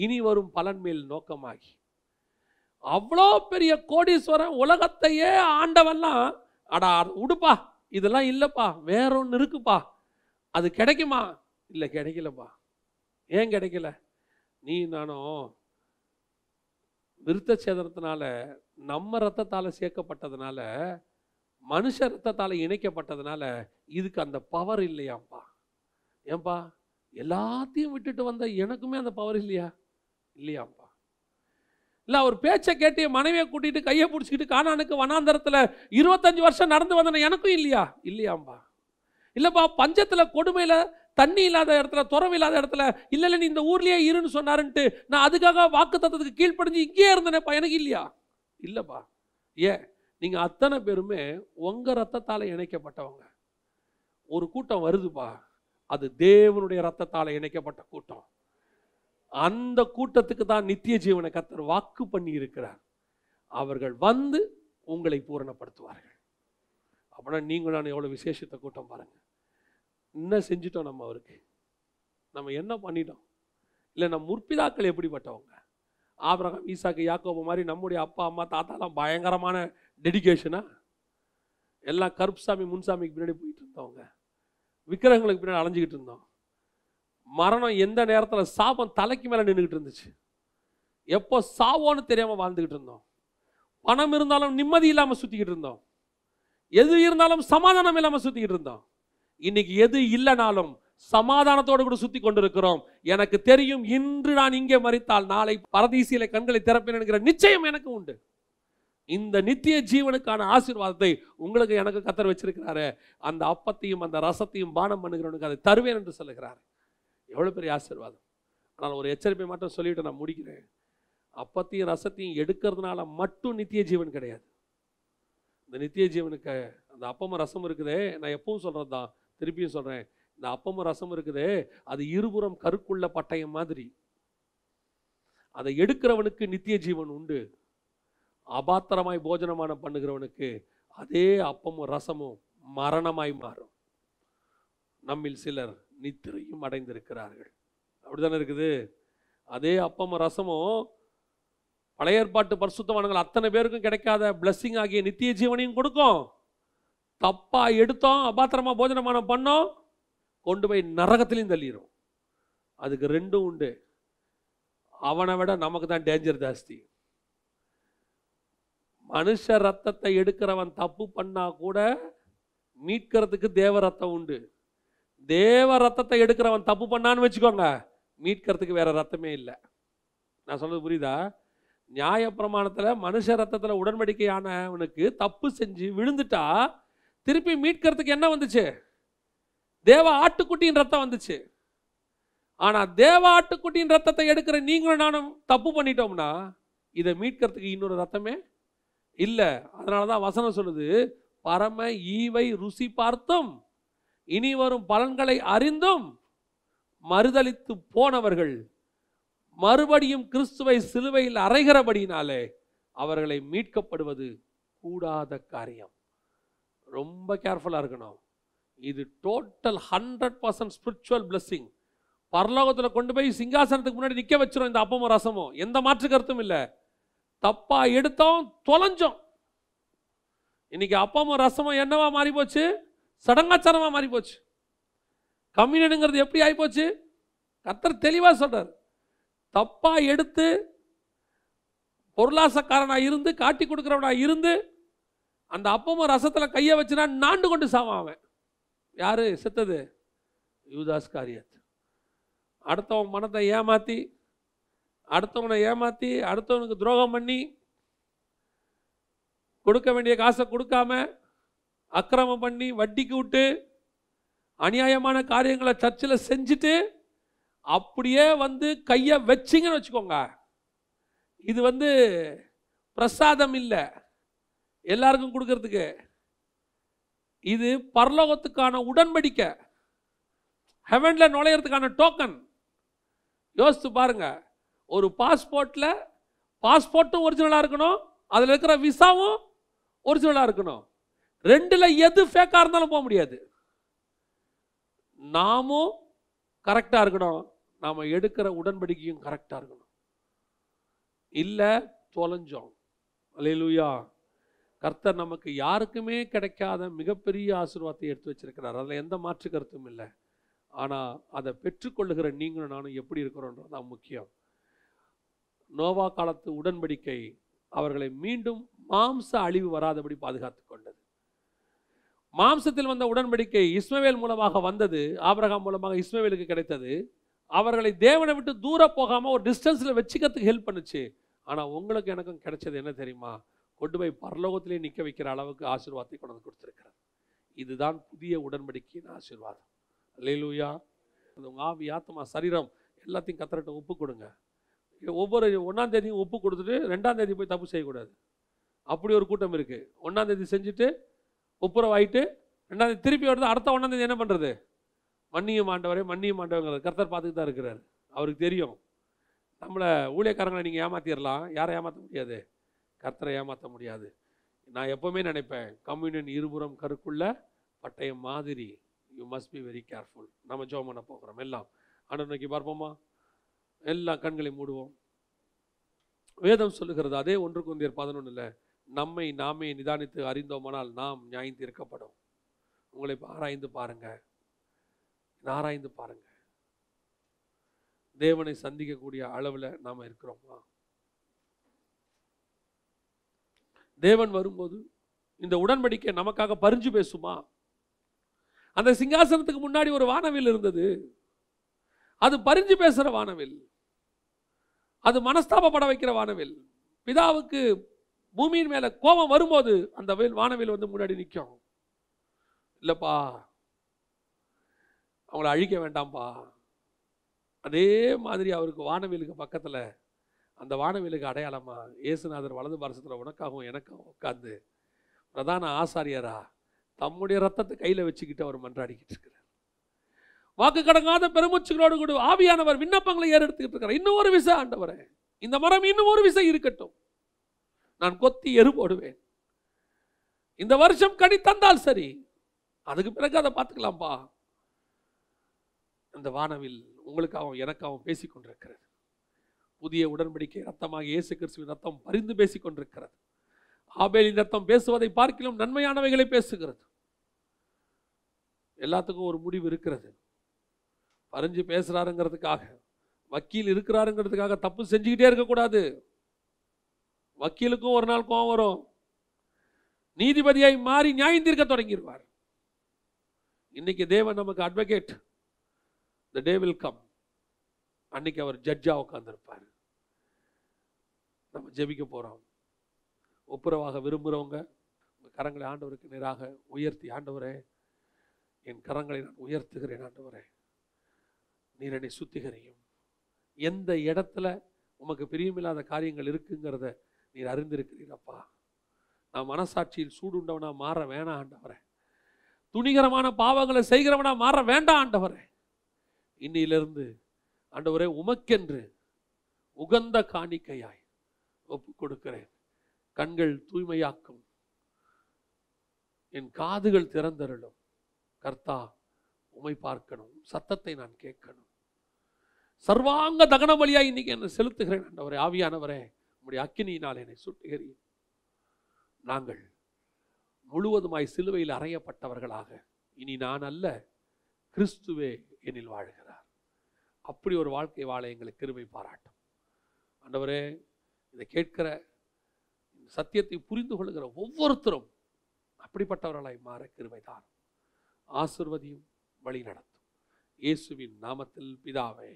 இனி வரும் பலன் மேல் நோக்கமாகி அவ்வளோ பெரிய கோடீஸ்வரன் உலகத்தையே ஆண்டவெல்லாம் அடா உடுப்பா இதெல்லாம் இல்லைப்பா வேற ஒன்று இருக்குப்பா அது கிடைக்குமா இல்லை கிடைக்கலப்பா ஏன் கிடைக்கல நீ நானும் விருத்த சேதனத்தினால நம்ம ரத்தத்தால் சேர்க்கப்பட்டதுனால மனுஷ ரத்தத்தால் இணைக்கப்பட்டதுனால இதுக்கு அந்த பவர் இல்லையாம்ப்பா ஏன்பா எல்லாத்தையும் விட்டுட்டு வந்த எனக்குமே அந்த பவர் இல்லையா இல்லையாப்பா இல்லை அவர் பேச்சை கேட்டு மனைவியை கூட்டிகிட்டு கையை பிடிச்சிக்கிட்டு காணானுக்கு வனாந்தரத்தில் இருபத்தஞ்சி வருஷம் நடந்து வந்தன எனக்கும் இல்லையா இல்லையாம்பா இல்லைப்பா பஞ்சத்தில் கொடுமையில் தண்ணி இல்லாத இடத்துல துறவு இல்லாத இடத்துல இல்லை இல்லை நீ இந்த ஊர்லேயே இருன்னு சொன்னாருன்ட்டு நான் அதுக்காக வாக்கு தத்துவத்துக்கு கீழ்ப்படிஞ்சு இங்கேயே இருந்தேனேப்பா எனக்கு இல்லையா இல்லைப்பா ஏன் நீங்கள் அத்தனை பேருமே உங்கள் ரத்தத்தால் இணைக்கப்பட்டவங்க ஒரு கூட்டம் வருதுப்பா அது தேவனுடைய ரத்தத்தால் இணைக்கப்பட்ட கூட்டம் அந்த கூட்டத்துக்கு தான் நித்திய ஜீவனை கத்தர் வாக்கு பண்ணி இருக்கிறார் அவர்கள் வந்து உங்களை பூரணப்படுத்துவார்கள் அப்படின்னா நீங்களும் நான் எவ்வளோ விசேஷத்தை கூட்டம் பாருங்கள் என்ன செஞ்சிட்டோம் நம்ம அவருக்கு நம்ம என்ன பண்ணிட்டோம் இல்லை நம்ம முற்பிதாக்கள் எப்படிப்பட்டவங்க ஆபிரகம் ஈசாக்கு யாக்கோபு மாதிரி நம்முடைய அப்பா அம்மா தாத்தாலாம் பயங்கரமான டெடிக்கேஷனாக எல்லாம் கருப்புசாமி முன்சாமிக்கு பின்னாடி போயிட்டு இருந்தவங்க விக்கிரகங்களுக்கு பின்னாடி அலைஞ்சிக்கிட்டு இருந்தோம் மரணம் எந்த நேரத்தில் சாபம் தலைக்கு மேலே நின்றுக்கிட்டு இருந்துச்சு எப்போ சாவோன்னு தெரியாமல் வாழ்ந்துக்கிட்டு இருந்தோம் பணம் இருந்தாலும் நிம்மதி இல்லாமல் சுற்றிக்கிட்டு இருந்தோம் எது இருந்தாலும் சமாதானம் இல்லாமல் சுற்றிக்கிட்டு இருந்தோம் இன்னைக்கு எது இல்லைனாலும் சமாதானத்தோடு கூட சுற்றி கொண்டிருக்கிறோம் எனக்கு தெரியும் இன்று நான் இங்கே மறித்தால் நாளை பரதீசியில கண்களை திறப்பேன் என்கிற நிச்சயம் எனக்கு உண்டு இந்த நித்திய ஜீவனுக்கான ஆசீர்வாதத்தை உங்களுக்கு எனக்கு கத்தர் வச்சிருக்கிறாரு அந்த அப்பத்தையும் அந்த ரசத்தையும் பானம் பண்ணுகிறவனுக்கு அதை தருவேன் என்று சொல்லுகிறார் எவ்வளோ பெரிய ஆசீர்வாதம் ஆனால் ஒரு எச்சரிப்பை மட்டும் சொல்லிவிட்டு நான் முடிக்கிறேன் அப்பத்தையும் ரசத்தையும் எடுக்கிறதுனால மட்டும் நித்திய ஜீவன் கிடையாது இந்த நித்திய ஜீவனுக்கு அந்த அப்பம் ரசம் இருக்குதே நான் எப்பவும் சொல்கிறது தான் திருப்பியும் சொல்கிறேன் இந்த அப்பம் ரசம் இருக்குதே அது இருபுறம் கருக்குள்ள பட்டயம் மாதிரி அதை எடுக்கிறவனுக்கு நித்திய ஜீவன் உண்டு அபாத்திரமாய் போஜனமான பண்ணுகிறவனுக்கு அதே அப்பமும் ரசமும் மரணமாய் மாறும் நம்மில் சிலர் நித்திரையும் அடைந்திருக்கிறார்கள் அப்படிதானே இருக்குது அதே அப்பம் ரசமும் பழைய ஏற்பாட்டு பரிசுத்தமானங்கள் அத்தனை பேருக்கும் கிடைக்காத பிளஸ்ஸிங் ஆகிய நித்திய ஜீவனையும் கொடுக்கும் தப்பாக எடுத்தோம் அபாத்திரமா போஜனமானம் பண்ணோம் கொண்டு போய் நரகத்திலையும் தள்ளிடும் அதுக்கு ரெண்டும் உண்டு அவனை விட நமக்கு தான் டேஞ்சர் ஜாஸ்தி மனுஷ ரத்தத்தை எடுக்கிறவன் தப்பு பண்ணா கூட மீட்கிறதுக்கு தேவ ரத்தம் உண்டு தேவ ரத்தத்தை எடுக்கிறவன் தப்பு பண்ணான்னு வச்சுக்கோங்க மீட்கிறதுக்கு வேற ரத்தமே இல்லை நான் சொல்றது புரியுதா நியாயப்பிரமாணத்தில் மனுஷ ரத்தத்தில் உடன்படிக்கையானவனுக்கு தப்பு செஞ்சு விழுந்துட்டா திருப்பி மீட்கிறதுக்கு என்ன வந்துச்சு தேவ ஆட்டுக்குட்டியின் ரத்தம் வந்துச்சு ஆனால் தேவ ஆட்டுக்குட்டியின் ரத்தத்தை எடுக்கிற நீங்களும் நானும் தப்பு பண்ணிட்டோம்னா இதை மீட்கிறதுக்கு இன்னொரு ரத்தமே இல்லை அதனால தான் வசனம் சொல்லுது பரம ஈவை ருசி பார்த்தும் இனி வரும் பலன்களை அறிந்தும் மறுதளித்து போனவர்கள் மறுபடியும் கிறிஸ்துவை சிலுவையில் அறைகிறபடினாலே அவர்களை மீட்கப்படுவது கூடாத காரியம் ரொம்ப கேர்ஃபுல்லாக இருக்கணும் இது total hundred percent spiritual blessing பரலோகத்தில் கொண்டு போய் சிங்காசனத்துக்கு முன்னாடி நிற்க வச்சிடும் இந்த அப்பமும் ரசமும் எந்த மாற்று கருத்தும் இல்லை தப்பாக எடுத்தோம் தொலைஞ்சோம் இன்னைக்கு அப்பமும் ரசமும் என்னவா மாறி போச்சு சடங்காச்சாரமாக மாறி போச்சு கம்யூனிட்டுங்கிறது எப்படி ஆகிப்போச்சு கத்தர் தெளிவாக சொல்கிறார் தப்பாக எடுத்து பொருளாசக்காரனாக இருந்து காட்டி கொடுக்குறவனாக இருந்து அந்த அப்பமும் ரசத்தில் கையை வச்சுனா நாண்டு கொண்டு சாவான் அவன் யார் செத்தது யூதாஸ் காரியத் அடுத்தவன் மனத்தை ஏமாற்றி அடுத்தவனை ஏமாற்றி அடுத்தவனுக்கு துரோகம் பண்ணி கொடுக்க வேண்டிய காசை கொடுக்காம அக்கிரமம் பண்ணி வட்டிக்கு விட்டு அநியாயமான காரியங்களை சர்ச்சில் செஞ்சுட்டு அப்படியே வந்து கையை வச்சிங்கன்னு வச்சுக்கோங்க இது வந்து பிரசாதம் இல்லை எல்லாருக்கும் கொடுக்கறதுக்கு இது பரலோகத்துக்கான உடன்படிக்கை ஹெவனில் நுழையிறதுக்கான டோக்கன் யோசித்து பாருங்க ஒரு பாஸ்போர்ட்டில் பாஸ்போர்ட்டும் ஒரிஜினலாக இருக்கணும் அதில் இருக்கிற விசாவும் ஒரிஜினலாக இருக்கணும் ரெண்டில் எது ஃபேக்காக இருந்தாலும் போக முடியாது நாமும் கரெக்டாக இருக்கணும் நாம் எடுக்கிற உடன்படிக்கையும் கரெக்டாக இருக்கணும் இல்லை தொலைஞ்சோம் அலையிலுயா கர்த்தர் நமக்கு யாருக்குமே கிடைக்காத மிகப்பெரிய ஆசீர்வாதத்தை எடுத்து வச்சிருக்கிறார் அதில் எந்த மாற்று கருத்தும் இல்லை ஆனால் அதை பெற்றுக்கொள்ளுகிற நீங்களும் நானும் எப்படி இருக்கிறோன்றது தான் முக்கியம் நோவா காலத்து உடன்படிக்கை அவர்களை மீண்டும் மாம்ச அழிவு வராதபடி பாதுகாத்து மாம்சத்தில் வந்த உடன்படிக்கை இஸ்மவேல் மூலமாக வந்தது ஆபரகாம் மூலமாக இஸ்மவேலுக்கு கிடைத்தது அவர்களை தேவனை விட்டு தூரம் போகாமல் ஒரு டிஸ்டன்ஸில் வச்சுக்கிறதுக்கு ஹெல்ப் பண்ணுச்சு ஆனால் உங்களுக்கு எனக்கும் கிடைச்சது என்ன தெரியுமா கொண்டு போய் பரலோகத்திலே நிற்க வைக்கிற அளவுக்கு ஆசீர்வாதத்தை கொண்டு வந்து கொடுத்துருக்கிறார் இதுதான் புதிய உடன்படிக்கையின் ஆசீர்வாதம் லேலூயா அது உங்கள் ஆவி ஆத்மா சரீரம் எல்லாத்தையும் கத்திரட்ட ஒப்பு கொடுங்க ஒவ்வொரு ஒன்றாம் தேதியும் ஒப்பு கொடுத்துட்டு ரெண்டாம் தேதி போய் தப்பு செய்யக்கூடாது அப்படி ஒரு கூட்டம் இருக்குது ஒன்றாந்தேதி செஞ்சுட்டு ஒப்புரவாயிட்டு ரெண்டாவது திருப்பி வருது அடுத்த ஒன்றாந்தேதி என்ன பண்ணுறது மண்ணிய மாண்டவரே மண்ணிய மாண்டவங்கிறது கர்த்தர் பார்த்துட்டு தான் இருக்கிறார் அவருக்கு தெரியும் நம்மளை ஊழியக்காரங்களை நீங்கள் ஏமாற்றிடலாம் யாரை ஏமாற்ற முடியாது கர்த்தரை ஏமாற்ற முடியாது நான் எப்போவுமே நினைப்பேன் கம்யூனியன் இருபுறம் கருக்குள்ள பட்டய மாதிரி you must be very careful நம்ம ஜோம் பண்ண போகிறோம் எல்லாம் ஆண்டவர் நோக்கி பார்ப்போமா எல்லாம் கண்களை மூடுவோம் வேதம் சொல்லுகிறது அதே ஒன்று குந்தியர் இல்லை நம்மை நாமே நிதானித்து அறிந்தோமானால் நாம் நியாயம் தீர்க்கப்படும் உங்களை ஆராய்ந்து பாருங்கள் ஆராய்ந்து பாருங்கள் தேவனை சந்திக்கக்கூடிய அளவில் நாம் இருக்கிறோமா தேவன் வரும்போது இந்த உடன்படிக்கை நமக்காக பறிஞ்சு பேசுமா அந்த சிங்காசனத்துக்கு முன்னாடி ஒரு வானவில் இருந்தது அது பறிஞ்சு பேசுகிற வானவில் அது மனஸ்தாபப்பட வைக்கிற வானவில் பிதாவுக்கு பூமியின் மேலே கோபம் வரும்போது அந்த வெயில் வானவில் வந்து முன்னாடி நிற்கும் இல்லைப்பா அவங்கள அழிக்க வேண்டாம்ப்பா அதே மாதிரி அவருக்கு வானவிலுக்கு பக்கத்தில் அந்த வானவிலுக்கு அடையாளமா இயேசுநாதர் வலது பாரசத்தில் உனக்காகவும் எனக்கும் உட்காந்து பிரதான ஆசாரியரா தம்முடைய ரத்தத்தை கையில் வச்சுக்கிட்டு அவர் மன்றாடிக்கிட்டு இருக்கிறார் வாக்கு கடங்காத பெருமூச்சுகளோடு கூட ஆவியானவர் விண்ணப்பங்களை ஏறெடுத்துக்கிட்டு இருக்கிறார் இன்னும் ஒரு விசை ஆண்டவரே இந்த மரம் இன்னும் ஒரு விசை இருக்கட்டும் நான் கொத்தி எரு போடுவேன் இந்த வருஷம் கடி தந்தால் சரி அதுக்கு பிறகு அதை பார்த்துக்கலாம்ப்பா இந்த வானவில் உங்களுக்காகவும் எனக்காகவும் கொண்டிருக்கிறது புதிய உடன்படிக்கை ரத்தமாக இயேசு கிறிஸ்துவின் ரத்தம் பரிந்து பேசிக்கொண்டிருக்கிறது ஆபேலின் ரத்தம் பேசுவதை பார்க்கிலும் நன்மையானவைகளை பேசுகிறது எல்லாத்துக்கும் ஒரு முடிவு இருக்கிறது பறிஞ்சு பேசுகிறாருங்கிறதுக்காக வக்கீல் இருக்கிறாருங்கிறதுக்காக தப்பு செஞ்சுக்கிட்டே இருக்கக்கூடாது வக்கீலுக்கும் ஒரு நாள் கோவம் வரும் நீதிபதியாய் மாறி நியாயம் தீர்க்க தொடங்கிடுவார் இன்னைக்கு தேவன் நமக்கு advocate the day will come அன்னைக்கு அவர் ஜட்ஜாக உட்காந்துருப்பார் நம்ம ஜெபிக்க போகிறோம் ஒப்புரவாக விரும்புகிறவங்க உங்கள் கரங்களை ஆண்டவருக்கு நேராக உயர்த்தி ஆண்டவரே என் கரங்களை நான் உயர்த்துகிறேன் ஆண்டவரே நீரனை என்னை சுத்திகரையும் எந்த இடத்துல உமக்கு பிரியமில்லாத காரியங்கள் இருக்குங்கிறத நீர் அறிந்திருக்கிறீர் அப்பா நான் மனசாட்சியில் சூடுண்டவனா மாற வேணாம் ஆண்டவரே துணிகரமான பாவங்களை செய்கிறவனா மாற வேண்டாம் ஆண்டவரே இன்னிலிருந்து ஆண்டவரே உமக்கென்று உகந்த காணிக்கையாய் ஒப்பு கொடுக்கிறேன் கண்கள் தூய்மையாக்கும் என் காதுகள் திறந்தருளும் கர்த்தா உமை பார்க்கணும் சத்தத்தை நான் கேட்கணும் சர்வாங்க தகன பலியாக இன்னைக்கு என்ன செலுத்துகிறேன் ஆண்டவரே ஆவியானவரே உம்முடைய அக்கினியினால் என்னை சுட்டுகிறீர் நாங்கள் முழுவதுமாய் சிலுவையில் அறையப்பட்டவர்களாக இனி நான் அல்ல கிறிஸ்துவே என்னில் வாழ்கிறார் அப்படி ஒரு வாழ்க்கை வாழ எங்களுக்கு கிருமை பாராட்டும் அந்தவரே இதை கேட்கிற சத்தியத்தை புரிந்து கொள்கிற ஒவ்வொருத்தரும் அப்படிப்பட்டவர்களாய் மாற கிருமைதான் ஆசிர்வதியும் வழி நடத்தும் இயேசுவின் நாமத்தில் பிதாவே